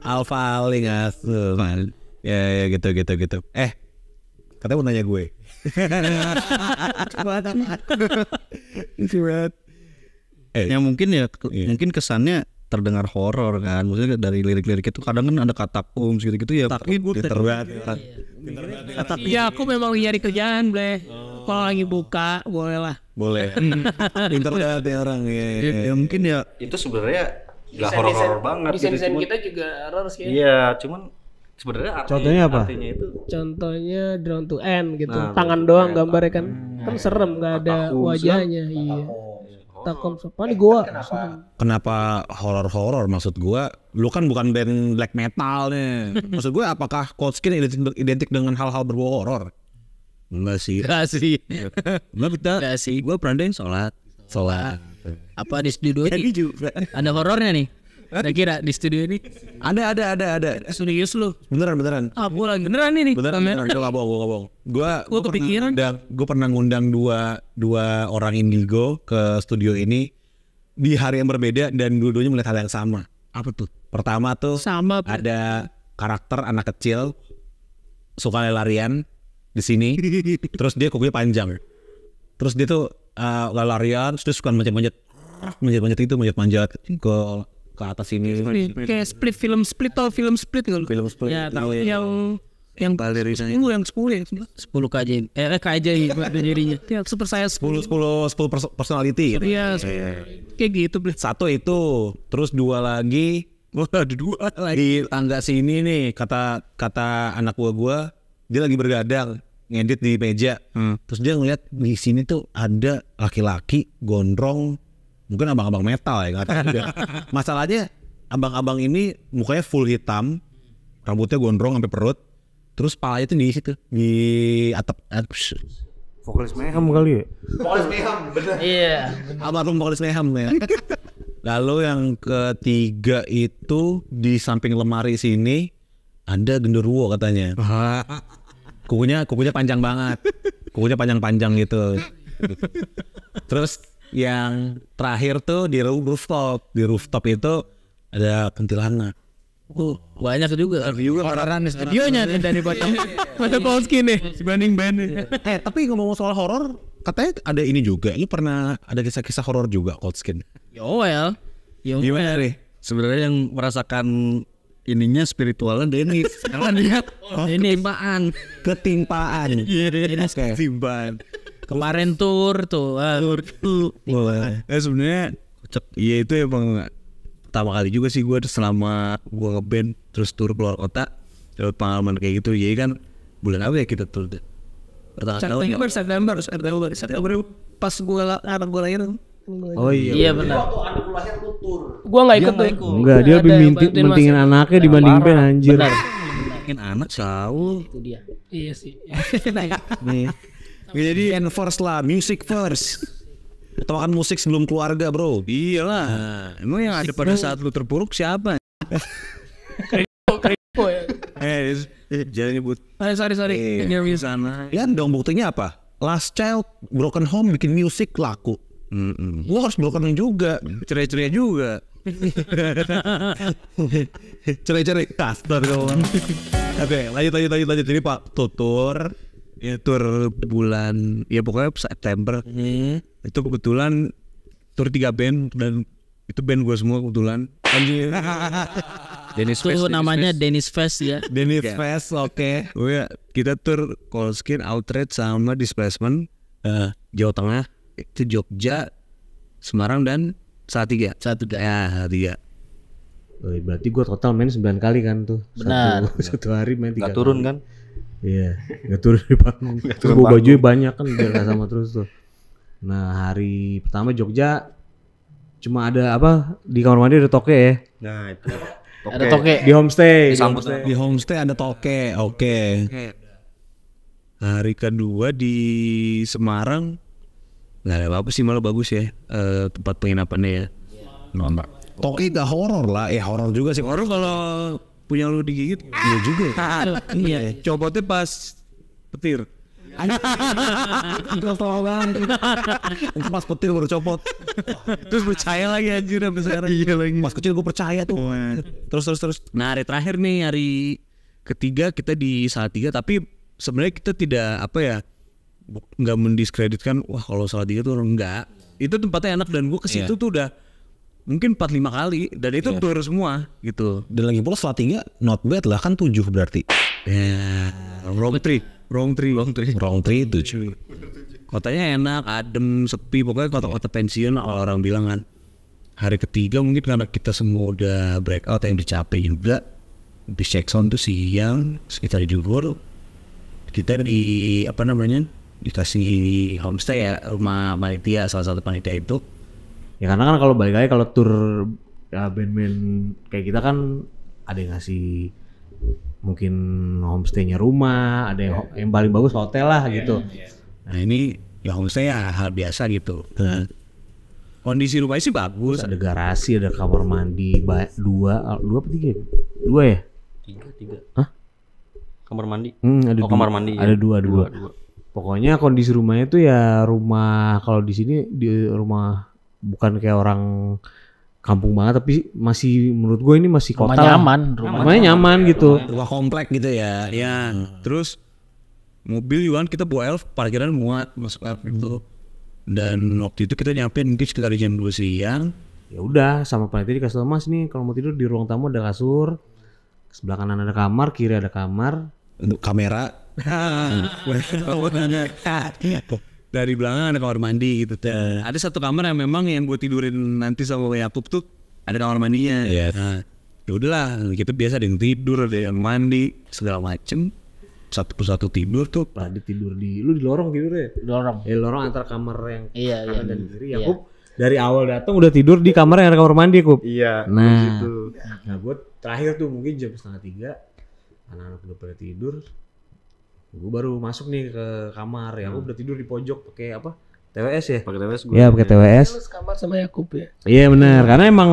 alfaling asal ya ya gitu gitu gitu eh katanya mau nanya gue [LAUGHS] [LAUGHS] eh. yang mungkin ya iya. mungkin kesannya terdengar horor kan maksudnya dari lirik-lirik itu kadang kan ada kata um gitu-gitu ya takut iya. terbat iya. iya. tapi ya aku memang nyari kerjaan boleh. oh. kalau lagi buka boleh lah boleh pinter [LAUGHS] hmm. banget ya orang ya, ya, ya mungkin ya itu sebenarnya gak horor-horor banget gitu, desain-desain kita juga horor sih ya. Iya, cuman sebenarnya arti, contohnya apa artinya itu contohnya drone to end gitu nah, tangan doang gambarnya kan hmm, kan serem nggak ada wajahnya iya Takom sopan nih gua. Eh, kenapa, horror horror maksud gua? Lu kan bukan band black metal nih. [LAUGHS] maksud gua apakah Cold Skin identik, identik dengan hal-hal berbau horor? Enggak sih. Enggak sih. [LAUGHS] Enggak kita. Enggak sih. Gua pernah sholat. Sholat. Apa di studio ini? Ada horornya nih. Saya kira di studio ini Ada ada ada ada Serius lu Beneran beneran Ah gue lagi Beneran ini Beneran ya? beneran Gue gak bohong Gue gak bohong Gue Gue kepikiran Gue pernah ngundang dua Dua orang Indigo Ke studio ini Di hari yang berbeda Dan dua-duanya melihat hal yang sama Apa tuh Pertama tuh Sama Ada karakter anak kecil Suka larian di sini [LAUGHS] terus dia kukunya panjang terus dia tuh uh, larian terus dia suka manjat-manjat manjat-manjat itu manjat-manjat ke ke atas ini split, kayak split film split atau film split nggak gitu film split ya tahu oh, ya. yang yang balerinanya sepuluh yang sepuluh ya sepuluh KJ eh KJ jadinya ya, super saya sepuluh sepuluh sepuluh personality ya, ya. kayak gitu satu itu terus dua lagi oh, ada dua lagi di tangga sini nih kata kata anak gua gua dia lagi bergadang ngedit di meja hmm. terus dia ngeliat di sini tuh ada laki-laki gondrong mungkin abang-abang metal ya kata [LAUGHS] masalahnya abang-abang ini mukanya full hitam rambutnya gondrong sampai perut terus palanya tuh di situ di atap, atap eh, vokalis Mayhem kali ya vokalis Mayhem bener iya yeah. almarhum vokalis Mayhem ya lalu yang ketiga itu di samping lemari sini ada genderuwo katanya kukunya kukunya panjang banget kukunya panjang-panjang gitu terus yang terakhir tuh di rooftop di rooftop itu ada kuntilanak Uh, oh, banyak juga. Juga honoran studionya dari Batam. Iya, iya, iya, Masa Polski nih sebanding band. Eh, tapi ngomong soal horor, katanya ada ini juga. Ini pernah ada kisah-kisah horor juga skin Yo well. Yo Gimana nih? Sebenarnya yang merasakan ininya spiritualnya Dennis karena lihat oh, ketimpaan ketimpaan kayak ketimpaan Kemarin tur tuh. Ah. Tur tuh. Nah. Eh, sebenarnya cocok. Ya itu emang pertama kali juga sih gue selama gue ngeband terus tur keluar kota dapat pengalaman kayak gitu jadi kan bulan apa ya kita tur pertama ya? September, September September September pas gue anak gue lahir Oh iya, iya benar. Waktu anak lahir tur. ikut tuh. Enggak, dia lebih minti, mentingin anaknya dibanding Ben anjir. Benar. Mentingin anak Saul. Itu dia. Iya sih. Nih. [LAUGHS] Nah, ya jadi enforce lah music first kan musik sebelum keluarga bro iyalah nah, emang yang ada pada saat lu terpuruk siapa Kripo, kripo ya. Eh, eh, jangan nyebut. Sorry, sorry, sorry. Eh, yeah. sana. Lihat dong buktinya apa? Last Child, Broken Home bikin musik laku. Mm -mm. Lo harus broken juga. Cerai-cerai juga. [LAUGHS] Cerai-cerai kaster dong. [LAUGHS] Oke, okay, lanjut, lanjut, lanjut, lanjut. Jadi Pak Tutur ya tour bulan ya pokoknya September hmm. itu kebetulan tour tiga band dan itu band gue semua kebetulan anjir [LAUGHS] Dennis Fest, namanya Dennis Fest ya Dennis Fest oke okay. oh ya kita tour Skin, Outred sama Displacement uh. Jawa Tengah itu Jogja Semarang dan saat tiga saat tiga ya tiga berarti gue total main sembilan kali kan tuh benar satu, [LAUGHS] satu hari main tiga Gak turun kali. kan Iya, nggak turun di [LAUGHS] panggung. Terus gue bajunya banyak kan biar gak sama terus tuh. Nah hari pertama Jogja cuma ada apa di kamar mandi ada toke ya. Nah itu. Toke. Ada toke. Di homestay. Di, homestay. di homestay ada toke. Oke. Okay. okay. Hari kedua di Semarang nggak ada apa-apa sih malah bagus ya uh, tempat penginapannya ya. Yeah. Nonton. Toke gak horor lah, ya eh, horor juga sih. Horor kalau punya lu digigit iya juga ya. ah, iya, iya. copotnya pas petir Anjir, tau banget Pas petir baru copot Terus percaya lagi anjir sampai sekarang Iya lagi Mas kecil gue percaya tuh Terus terus terus Nah hari terakhir nih hari ketiga kita di saat tiga Tapi sebenarnya kita tidak apa ya Nggak mendiskreditkan Wah kalau salah tiga tuh orang enggak Itu tempatnya enak dan gue ke situ iya. tuh udah mungkin empat lima kali dan itu yeah. Iya. tour semua gitu. Dan lagi pula Slatiga not bad lah kan tujuh berarti. yeah. wrong tree, wrong tree, wrong tree. Wrong tree 7. Kotanya enak, adem, sepi pokoknya kota-kota iya. pensiun orang bilang kan. Hari ketiga mungkin karena kita semua udah breakout yang dicapai juga. Di Jackson tuh siang sekitar di Dugor kita di apa namanya dikasih homestay ya rumah panitia salah satu panitia itu ya karena kan kalau balik lagi kalau tour ya band-band kayak kita kan ada yang ngasih mungkin homestaynya rumah, ada yang yeah. yang paling bagus hotel lah yeah, gitu. Yeah. Nah ini ya homestay ya hal biasa gitu. kondisi rumahnya sih bagus. ada garasi, ada kamar mandi dua, dua apa tiga? Ya? Dua ya? Tiga, tiga. Hah? Kamar mandi? Hmm, ada oh, dua, kamar mandi. Ada ya. dua, dua, dua, dua. Pokoknya kondisi rumahnya tuh ya rumah kalau di sini di rumah bukan kayak orang kampung banget tapi masih menurut gue ini masih kota rumah nyaman iya, gitu. rumahnya nyaman, nyaman ya, gitu rumah, komplek gitu ya ya hmm. terus mobil Yuan kita bawa elf parkiran muat masuk elf hmm. itu dan waktu itu kita nyampe mungkin sekitar jam dua siang ya udah sama panitia dikasih tau mas nih kalau mau tidur di ruang tamu ada kasur sebelah kanan ada kamar kiri ada kamar untuk kamera [LAUGHS] [LAUGHS] [LAUGHS] dari belakang ada kamar mandi gitu. Uh, ada satu kamar yang memang yang gue tidurin nanti sama Yakub tuh ada kamar mandinya. Iya. Nah, ya udahlah kita biasa ada yang tidur, ada yang mandi segala macem satu persatu tidur tuh di tidur di lu di lorong tidur ya lorong Eh lorong antar kamar yang iya, iya. dan kiri ya iya. dari awal datang udah tidur di kamar yang ada kamar mandi kup iya nah nah buat terakhir tuh mungkin jam setengah tiga anak-anak udah pada tidur gue baru masuk nih ke kamar ya hmm. gue udah tidur di pojok pakai apa TWS ya pakai TWS gue ya pakai TWS ya, kamar sama Yakub ya iya benar karena emang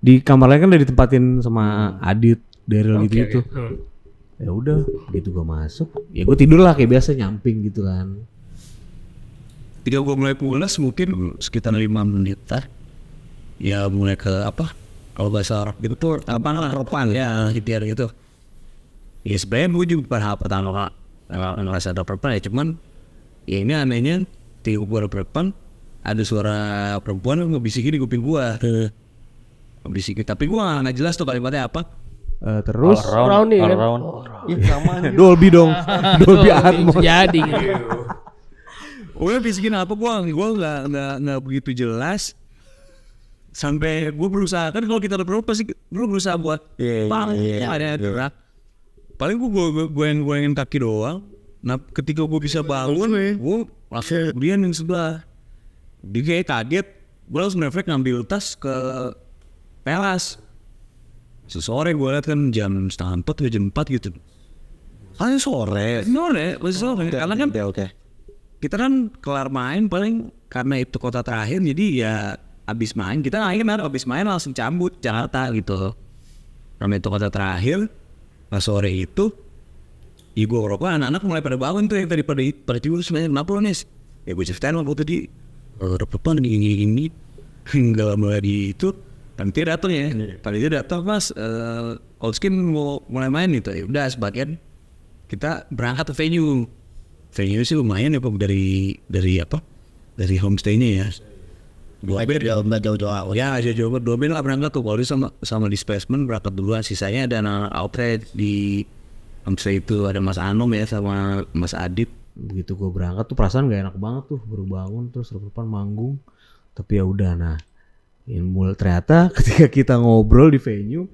di kamar lain kan udah ditempatin sama Adit Daryl okay, gitu gitu okay. hmm. ya udah gitu gue masuk ya gue tidur lah kayak biasa nyamping gitu kan ketika gue mulai pulas mungkin sekitar lima menit ah. ya mulai ke apa kalau bahasa Arab gitu tuh apa lah ropan ya gitu gitu ya sebenarnya gue juga pada apa ngerasa ada perempuan ya cuman ya ini anehnya di kubur perempuan ada suara perempuan ngebisikin di kuping gua ngebisikin tapi gua nggak jelas tuh kalimatnya apa Uh, terus all around, around, ya? all around. Ya, [LAUGHS] Dolby dong [LAUGHS] Dolby Atmos jadi Gue [LAUGHS] iya. bisikin apa gua gua nggak nggak nggak begitu jelas sampai gue berusaha kan kalau kita udah pasti gue berusaha buat yeah, iya, bang yeah, ada gerak paling gue yang goyangin kaki doang nah ketika gue bisa iya, bangun gue langsung ya. iya. kemudian yang sebelah dia kayak kaget gue langsung refleks ngambil tas ke pelas sesore gue liat kan jam setengah empat atau jam empat gitu hanya ah, sore sore masih sore karena kan okay. kita kan kelar main paling karena itu kota terakhir jadi ya abis main kita akhirnya abis main langsung cabut Jakarta gitu karena itu kota terakhir pas sore itu ya gue ngerokok anak-anak mulai pada bangun tuh yang tadi pada pada tidur sebenarnya kenapa lo nis ya gue ceritain waktu tadi udah eh, depan ini, ini, ini, hingga [LAUGHS] lama di itu panitia datang ya iya. dia datang pas uh, eh, old skin mau mulai main gitu ya udah sebagian kita berangkat ke venue venue sih lumayan ya dari dari apa dari homestaynya ya Ya, dua mil nggak jauh jauh ya aja jauh dua mil berangkat tuh kalau sama sama di Spaceman berangkat duluan sisanya ada anak outlet di Amsterdam itu ada Mas Anom ya sama Mas Adip begitu gue berangkat tuh perasaan gak enak banget tuh baru bangun terus depan manggung tapi ya udah nah ya, mulai ternyata [LAUGHS] ketika kita ngobrol di venue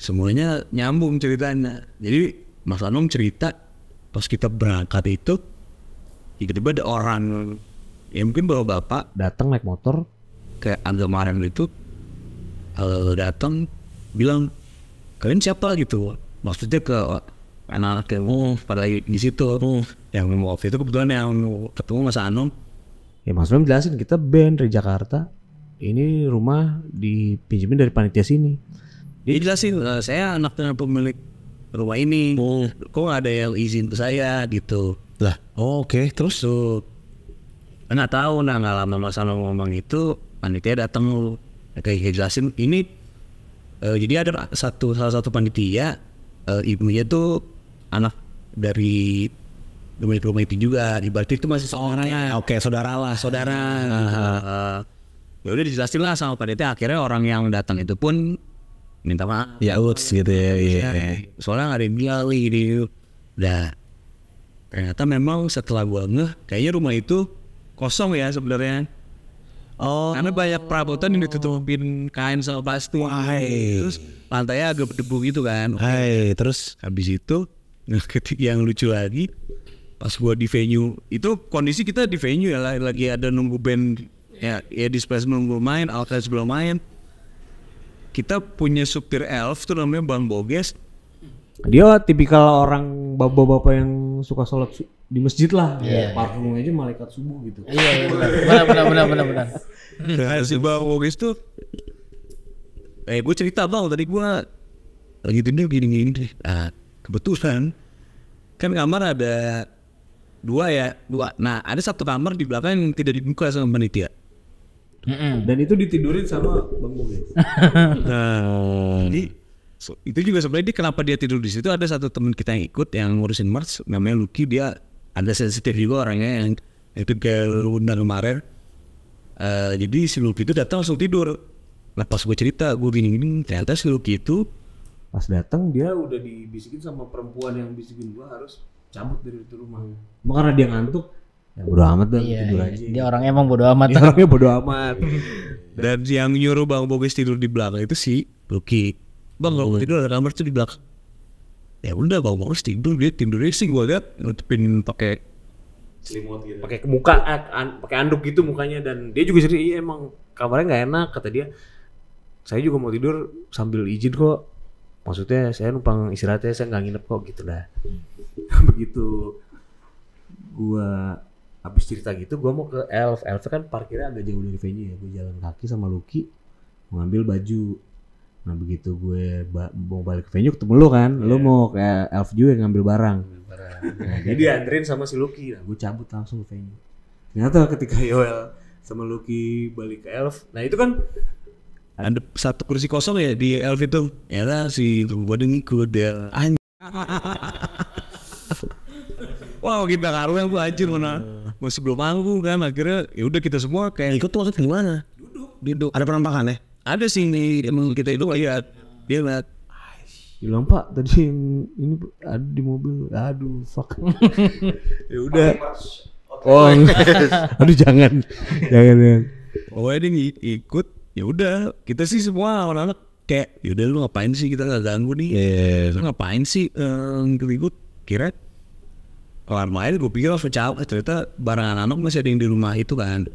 semuanya nyambung ceritanya jadi Mas Anom cerita pas kita berangkat itu tiba-tiba ada orang ya mungkin bawa bapak datang naik motor ke Aldemarang itu uh, datang bilang kalian siapa gitu maksudnya ke anak-anak oh, pada di situ oh. yang waktu itu kebetulan yang ketemu Mas Anom ya maksudnya Anom jelasin kita band dari Jakarta ini rumah dipinjemin dari panitia sini dia jelasin uh, saya anak pun pemilik rumah ini oh. kok ada yang izin ke saya gitu lah oh, oke okay. terus tuh nggak tahu nah nggak lama masalah ngomong itu panitia datang lu nah, kayak jelasin ini uh, jadi ada satu salah satu panitia uh, ibunya tuh anak dari rumah itu juga ibarat itu masih seorang ya oke saudara lah saudara uh, uh, ya udah dijelasin lah sama panitia akhirnya orang yang datang itu pun minta maaf ya uts gitu ya iya, iya. soalnya nggak ada yang ini udah ternyata memang setelah gua ngeh kayaknya rumah itu kosong ya sebenarnya. Oh. Karena banyak perabotan yang ditutupin kain sama plastik. Terus lantainya agak berdebu gitu kan. Hai, okay. terus habis itu nah, ketik yang lucu lagi pas gua di venue itu kondisi kita di venue ya lagi ada nunggu band ya ya displays nunggu main, outlet belum main. Kita punya supir elf tuh namanya Bang Boges. Dia tipikal orang bapak-bapak yang suka sholat su di masjid lah. Yeah. yeah. parfum aja malaikat subuh gitu. Iya, iya benar benar benar benar benar. Nah, [LAUGHS] si Bang Wogis tuh eh gue cerita Bang tadi gue lagi tidur gini gini. nah, kebetulan kan kamar ada dua ya dua nah ada satu kamar di belakang yang tidak dibuka sama panitia mm -hmm. dan itu ditidurin sama bang Boge nah jadi so, itu juga sebenarnya dia kenapa dia tidur di situ ada satu teman kita yang ikut yang ngurusin Mars namanya Lucky dia ada sensitif juga orangnya yang itu ke kemarin uh, eh, jadi si Lucky itu datang langsung tidur nah pas gue cerita gue gini gini ternyata si Lucky itu pas datang dia udah dibisikin sama perempuan yang bisikin gue harus cabut dari itu rumah Maka karena dia ngantuk ya bodo amat dong iya, tidur iya. aja dia orang emang bodo amat dia orangnya bodo amat [LAUGHS] dan yang nyuruh bang Bogis tidur di belakang itu si Lucky bang kalau tidur ada kamar tuh di belakang ya udah bang harus tidur dia tidur racing gue liat nutupin pakai selimut gitu pakai muka eh, pakai anduk gitu mukanya dan dia juga sering iya emang kamarnya nggak enak kata dia saya juga mau tidur sambil izin kok maksudnya saya numpang istirahatnya saya nggak nginep kok gitu lah [LAUGHS] begitu gua habis cerita gitu gua mau ke Elf Elf kan parkirnya agak jauh dari venue ya gua jalan kaki sama Lucky mengambil baju Nah begitu gue ba mau balik ke venue ketemu lu kan, yeah. lu iya. mau ke Elf juga ngambil barang. Nah, jadi [LAUGHS] dianterin sama si Lucky, nah, gue cabut langsung ke venue. Ternyata ketika [LAUGHS] Yoel sama Lucky balik ke Elf, nah itu kan ada satu kursi kosong ya di Elf itu. Ya lah si gue ngikut dia. [LAUGHS] wow kita yang gue anjir mana. Masih belum mampu kan akhirnya ya udah kita semua kayak ikut tuh maksudnya gimana? Duduk. Duduk. Ada penampakan ya? ada sih nih emang kita itu lihat dia lihat bilang pak tadi yang ini ada di mobil aduh fuck [LAUGHS] ya udah oh [LAUGHS] aduh jangan jangan ya oh wedding ikut ya udah kita sih semua orang-orang kayak yaudah lu ngapain sih kita nggak ganggu nih yeah. lu ngapain sih eh, um, ikut kira kelar main gue pikir langsung cabut eh, ternyata barang anak-anak masih ada yang di rumah itu kan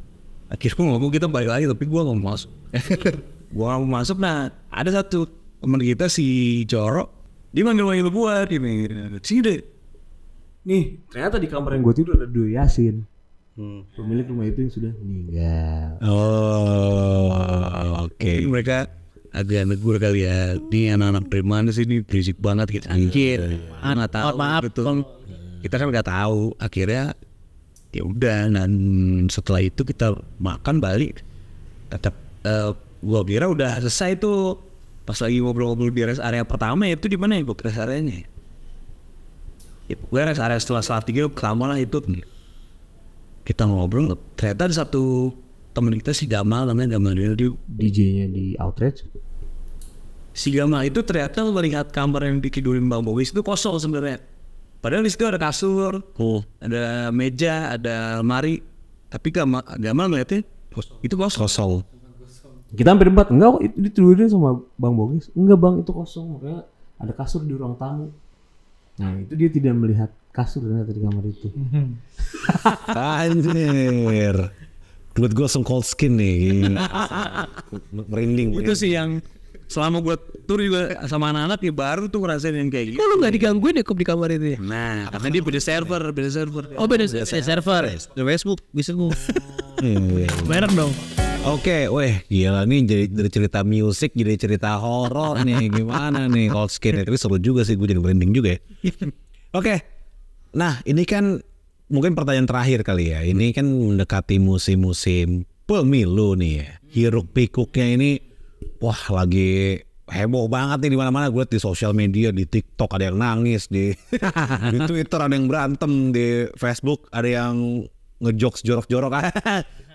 akhirnya gue ngomong kita balik lagi tapi gue ngomong masuk [LAUGHS] gua mau masuk nah ada satu teman kita si Joro dia manggil manggil gua gini sini deh nih ternyata di kamar yang gua tidur ada dua Yasin Hmm. Pemilik rumah itu yang sudah meninggal. Oh, oke. Okay. mereka agak negur kali ya ini anak-anak dari mana sih ini berisik banget kita anjir mana iya, iya, iya. ah, tahu oh, maaf betul gitu. kita kan nggak tahu akhirnya ya udah dan setelah itu kita makan balik tetap uh, gua kira udah selesai tuh pas lagi ngobrol-ngobrol di rest area pertama ya itu di mana ya bu rest areanya ya, gue ya, rest area setelah salah tiga pertama lah itu kita ngobrol ternyata ada satu temen kita si Gamal namanya Gamal Daniel di DJ-nya di Outreach si Gamal itu ternyata melihat kamar yang dikidurin Bang Bowis itu kosong sebenarnya padahal di situ ada kasur oh. ada meja ada lemari tapi Gamal, Gamal melihatnya itu kosong kosong kita hampir debat enggak kok itu ditidurin sama bang Bogis enggak bang itu kosong makanya ada kasur di ruang tamu nah itu dia tidak melihat kasur ternyata di kamar itu [LAUGHS] anjir buat gue langsung cold skin nih merinding itu sih yang selama gue tur juga sama anak-anak ya baru tuh ngerasain yang kayak gitu. Kok lu gak digangguin ya kok di kamar itu ya? Nah, karena dia beda server, beda server. Oh beda, beda server. server. Facebook Facebook, gue iya, Bener iya, iya. dong. Oke, okay, weh gila nih jadi dari cerita musik jadi cerita horor nih [LAUGHS] gimana nih kalau skenario seru juga sih gue jadi branding juga ya. Oke, okay. nah ini kan mungkin pertanyaan terakhir kali ya. Ini hmm. kan mendekati musim-musim pemilu nih ya. Hiruk pikuknya ini wah lagi heboh banget nih di mana-mana gue liat di sosial media di TikTok ada yang nangis di [LAUGHS] di Twitter ada yang berantem di Facebook ada yang ngejokes jorok-jorok [LAUGHS]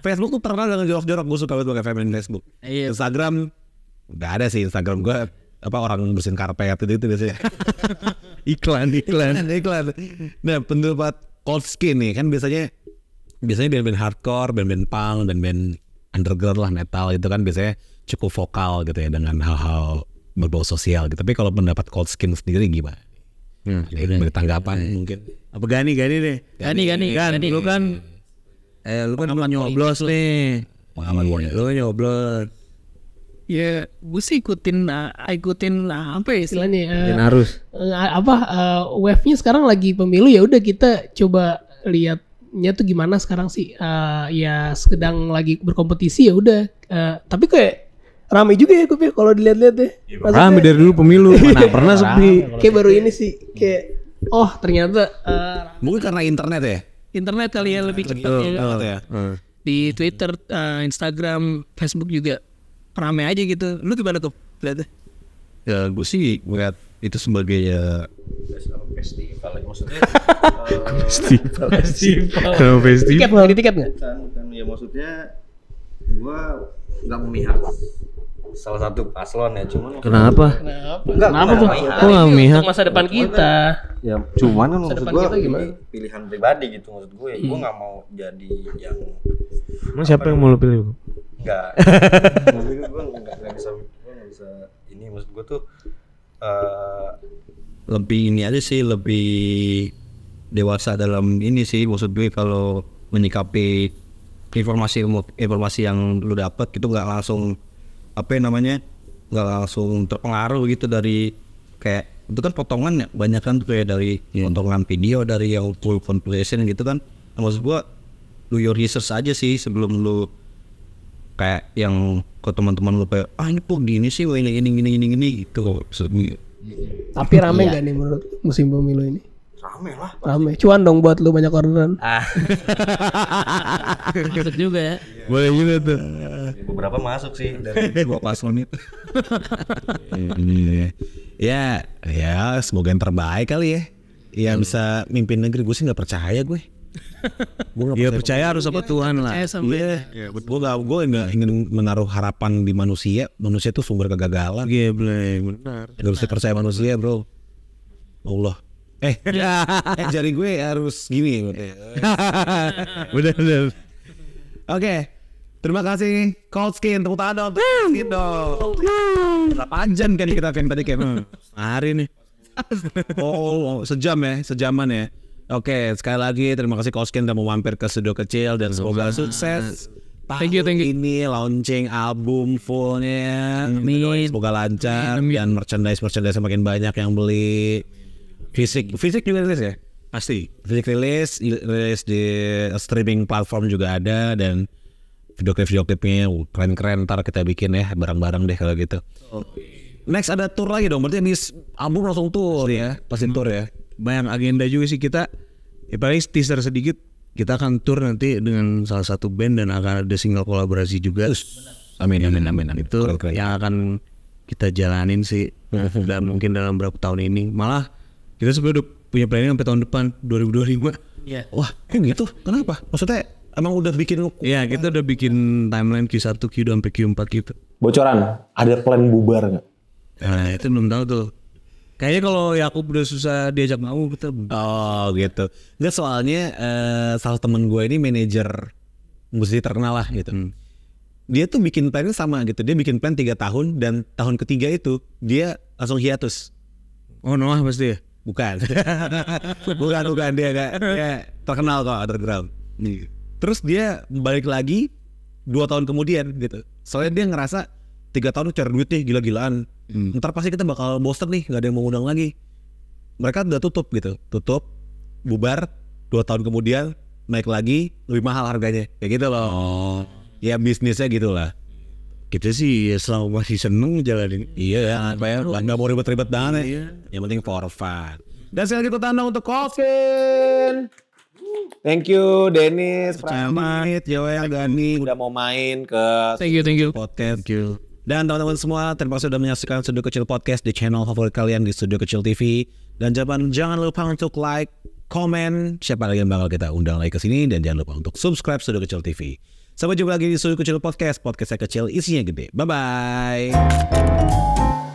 Facebook tuh pernah dengan jorok-jorok gue suka banget pakai feminine Facebook. Iya. Instagram nggak ada sih Instagram gue apa orang bersihin karpet itu itu biasanya [LAUGHS] iklan iklan iklan nah pendapat cold skin nih kan biasanya biasanya band-band hardcore band-band punk band-band underground lah metal itu kan biasanya cukup vokal gitu ya dengan hal-hal berbau sosial gitu tapi kalau pendapat cold skin sendiri gimana hmm, ada ya, ya. mungkin apa gani gani deh gani gani, gani. gani. gani. lu kan eh lu kan nyoblos nih pengalaman warnet iya, lu kan nyoblos ya gue sih ikutin uh, ikutin uh, apa ya istilahnya uh, ikutin arus uh, apa uh, eh, wave nya sekarang lagi pemilu ya udah kita coba lihatnya tuh gimana sekarang sih uh, ya sedang lagi berkompetisi ya udah uh, tapi kayak rame juga ya kupir ya, kalau dilihat-lihat deh ya, iya, rame dari dulu pemilu mana [LAUGHS] pernah sepi kayak baru gitu. ini sih kayak oh ternyata uh, mungkin karena internet ya internet kali ya lebih cepat oh, ya. Oh, ya. Di Twitter, uh, Instagram, Facebook juga rame aja gitu. Lu gimana tuh? Lihatnya? Ya gue sih ngeliat itu sebagai ya festival ya, maksudnya uh, [LAUGHS] festival festival festival tiket nggak? Bukan, bukan ya maksudnya gue nggak memihak salah satu paslon ya cuman kenapa kenapa kenapa tuh kok nggak masa depan kita ya cuman kan maksud gue pilihan pribadi gitu maksud gue ya. hmm. gue nggak mau jadi yang Emang siapa yang mau lo pilih enggak [LAUGHS] maksud gue nggak bisa gue nggak bisa ini maksud gue tuh uh, lebih ini aja sih lebih dewasa dalam ini sih maksud gue kalau menyikapi informasi informasi yang lu dapat gitu nggak langsung apa yang namanya nggak langsung terpengaruh gitu dari kayak itu kan potongan ya banyak kan tuh ya dari yeah. potongan video dari yang full conversation gitu kan nah, maksud gua do your research aja sih sebelum lu kayak yang ke teman-teman lu kayak ah ini pun gini sih ini ini ini ini ini gitu iya. tapi rame iya. gak nih musim pemilu ini Rame lah. Rame. Cuan dong buat lu banyak orderan. Ah. masuk [LAUGHS] juga ya. Iya. Boleh juga tuh. Iya, beberapa masuk sih dari [LAUGHS] dua paslon [LAUGHS] itu. Iya, ya, ya semoga yang terbaik kali ya. Ya hmm. bisa mimpin negeri gue sih nggak percaya gue. gue percaya, ya, percaya harus apa Tuhan lah. Iya, gue gak gue nggak ingin menaruh harapan di manusia. Manusia itu sumber kegagalan. Iya, benar. Gak bisa percaya manusia, bro. Allah eh, [LAUGHS] iya. eh jari gue harus gini [LAUGHS] bener bener. Oke, terima kasih Cold Skin, tepuk tangan dong, skin dong. panjang kan kita kan tadi kayak hmm, hari nih. [LAUGHS] Oh, oh, oh, sejam ya, sejaman ya. Oke, sekali lagi terima kasih Cold Skin udah mau mampir ke studio kecil dan semoga sukses. thank you, thank you. ini launching album fullnya, semoga lancar Amin. dan merchandise merchandise semakin banyak yang beli. Fisik, hmm. fisik juga rilis ya? Pasti. Fisik rilis, rilis di streaming platform juga ada dan video klip video klipnya keren-keren ntar kita bikin ya bareng-bareng deh kalau gitu. Next ada tour lagi dong, berarti ini album langsung tour pasti, ya, pasti hmm. tour ya. Banyak agenda juga sih kita, ya paling teaser sedikit kita akan tour nanti dengan salah satu band dan akan ada single kolaborasi juga. Amin amin amin. amin. Itu keren, keren. yang akan kita jalanin sih hmm, dan mungkin dalam beberapa tahun ini. Malah kita sebenarnya udah punya planning sampai tahun depan 2025 yeah. Iya. wah kok gitu kenapa maksudnya emang udah bikin ya kita udah bikin timeline Q1 Q2 sampai Q4 gitu bocoran ada plan bubar nggak nah itu belum tahu tuh Kayaknya kalau ya aku udah susah diajak mau kita Oh gitu. Enggak soalnya uh, salah temen gue ini manajer musisi terkenal lah gitu. Hmm. Dia tuh bikin plan sama gitu. Dia bikin plan tiga tahun dan tahun ketiga itu dia langsung hiatus. Oh Noah pasti ya? Bukan. [LAUGHS] bukan bukan dia gak, ya, terkenal kok underground. Terus dia balik lagi dua tahun kemudian gitu. Soalnya dia ngerasa tiga tahun cari duit nih gila-gilaan. Hmm. Ntar pasti kita bakal bosen nih nggak ada yang mau undang lagi. Mereka udah tutup gitu, tutup, bubar. Dua tahun kemudian naik lagi lebih mahal harganya kayak gitu loh. Oh. Ya bisnisnya gitulah kita sih ya selama masih seneng jalanin hmm. iya ya bayar ya. nggak mau ribet-ribet banget iya. yang penting for fun. dan sekali kita tanda untuk Colvin Thank you Dennis Pramit, Joel, Gani Udah mau main ke Thank you, thank you Podcast thank you. Dan teman-teman semua Terima kasih sudah menyaksikan Studio Kecil Podcast Di channel favorit kalian Di Studio Kecil TV Dan jangan, jangan lupa untuk like Comment Siapa lagi yang bakal kita undang lagi ke sini Dan jangan lupa untuk subscribe Studio Kecil TV Sampai jumpa lagi di Suhu Kecil Podcast. Podcast saya kecil, isinya gede. Bye-bye.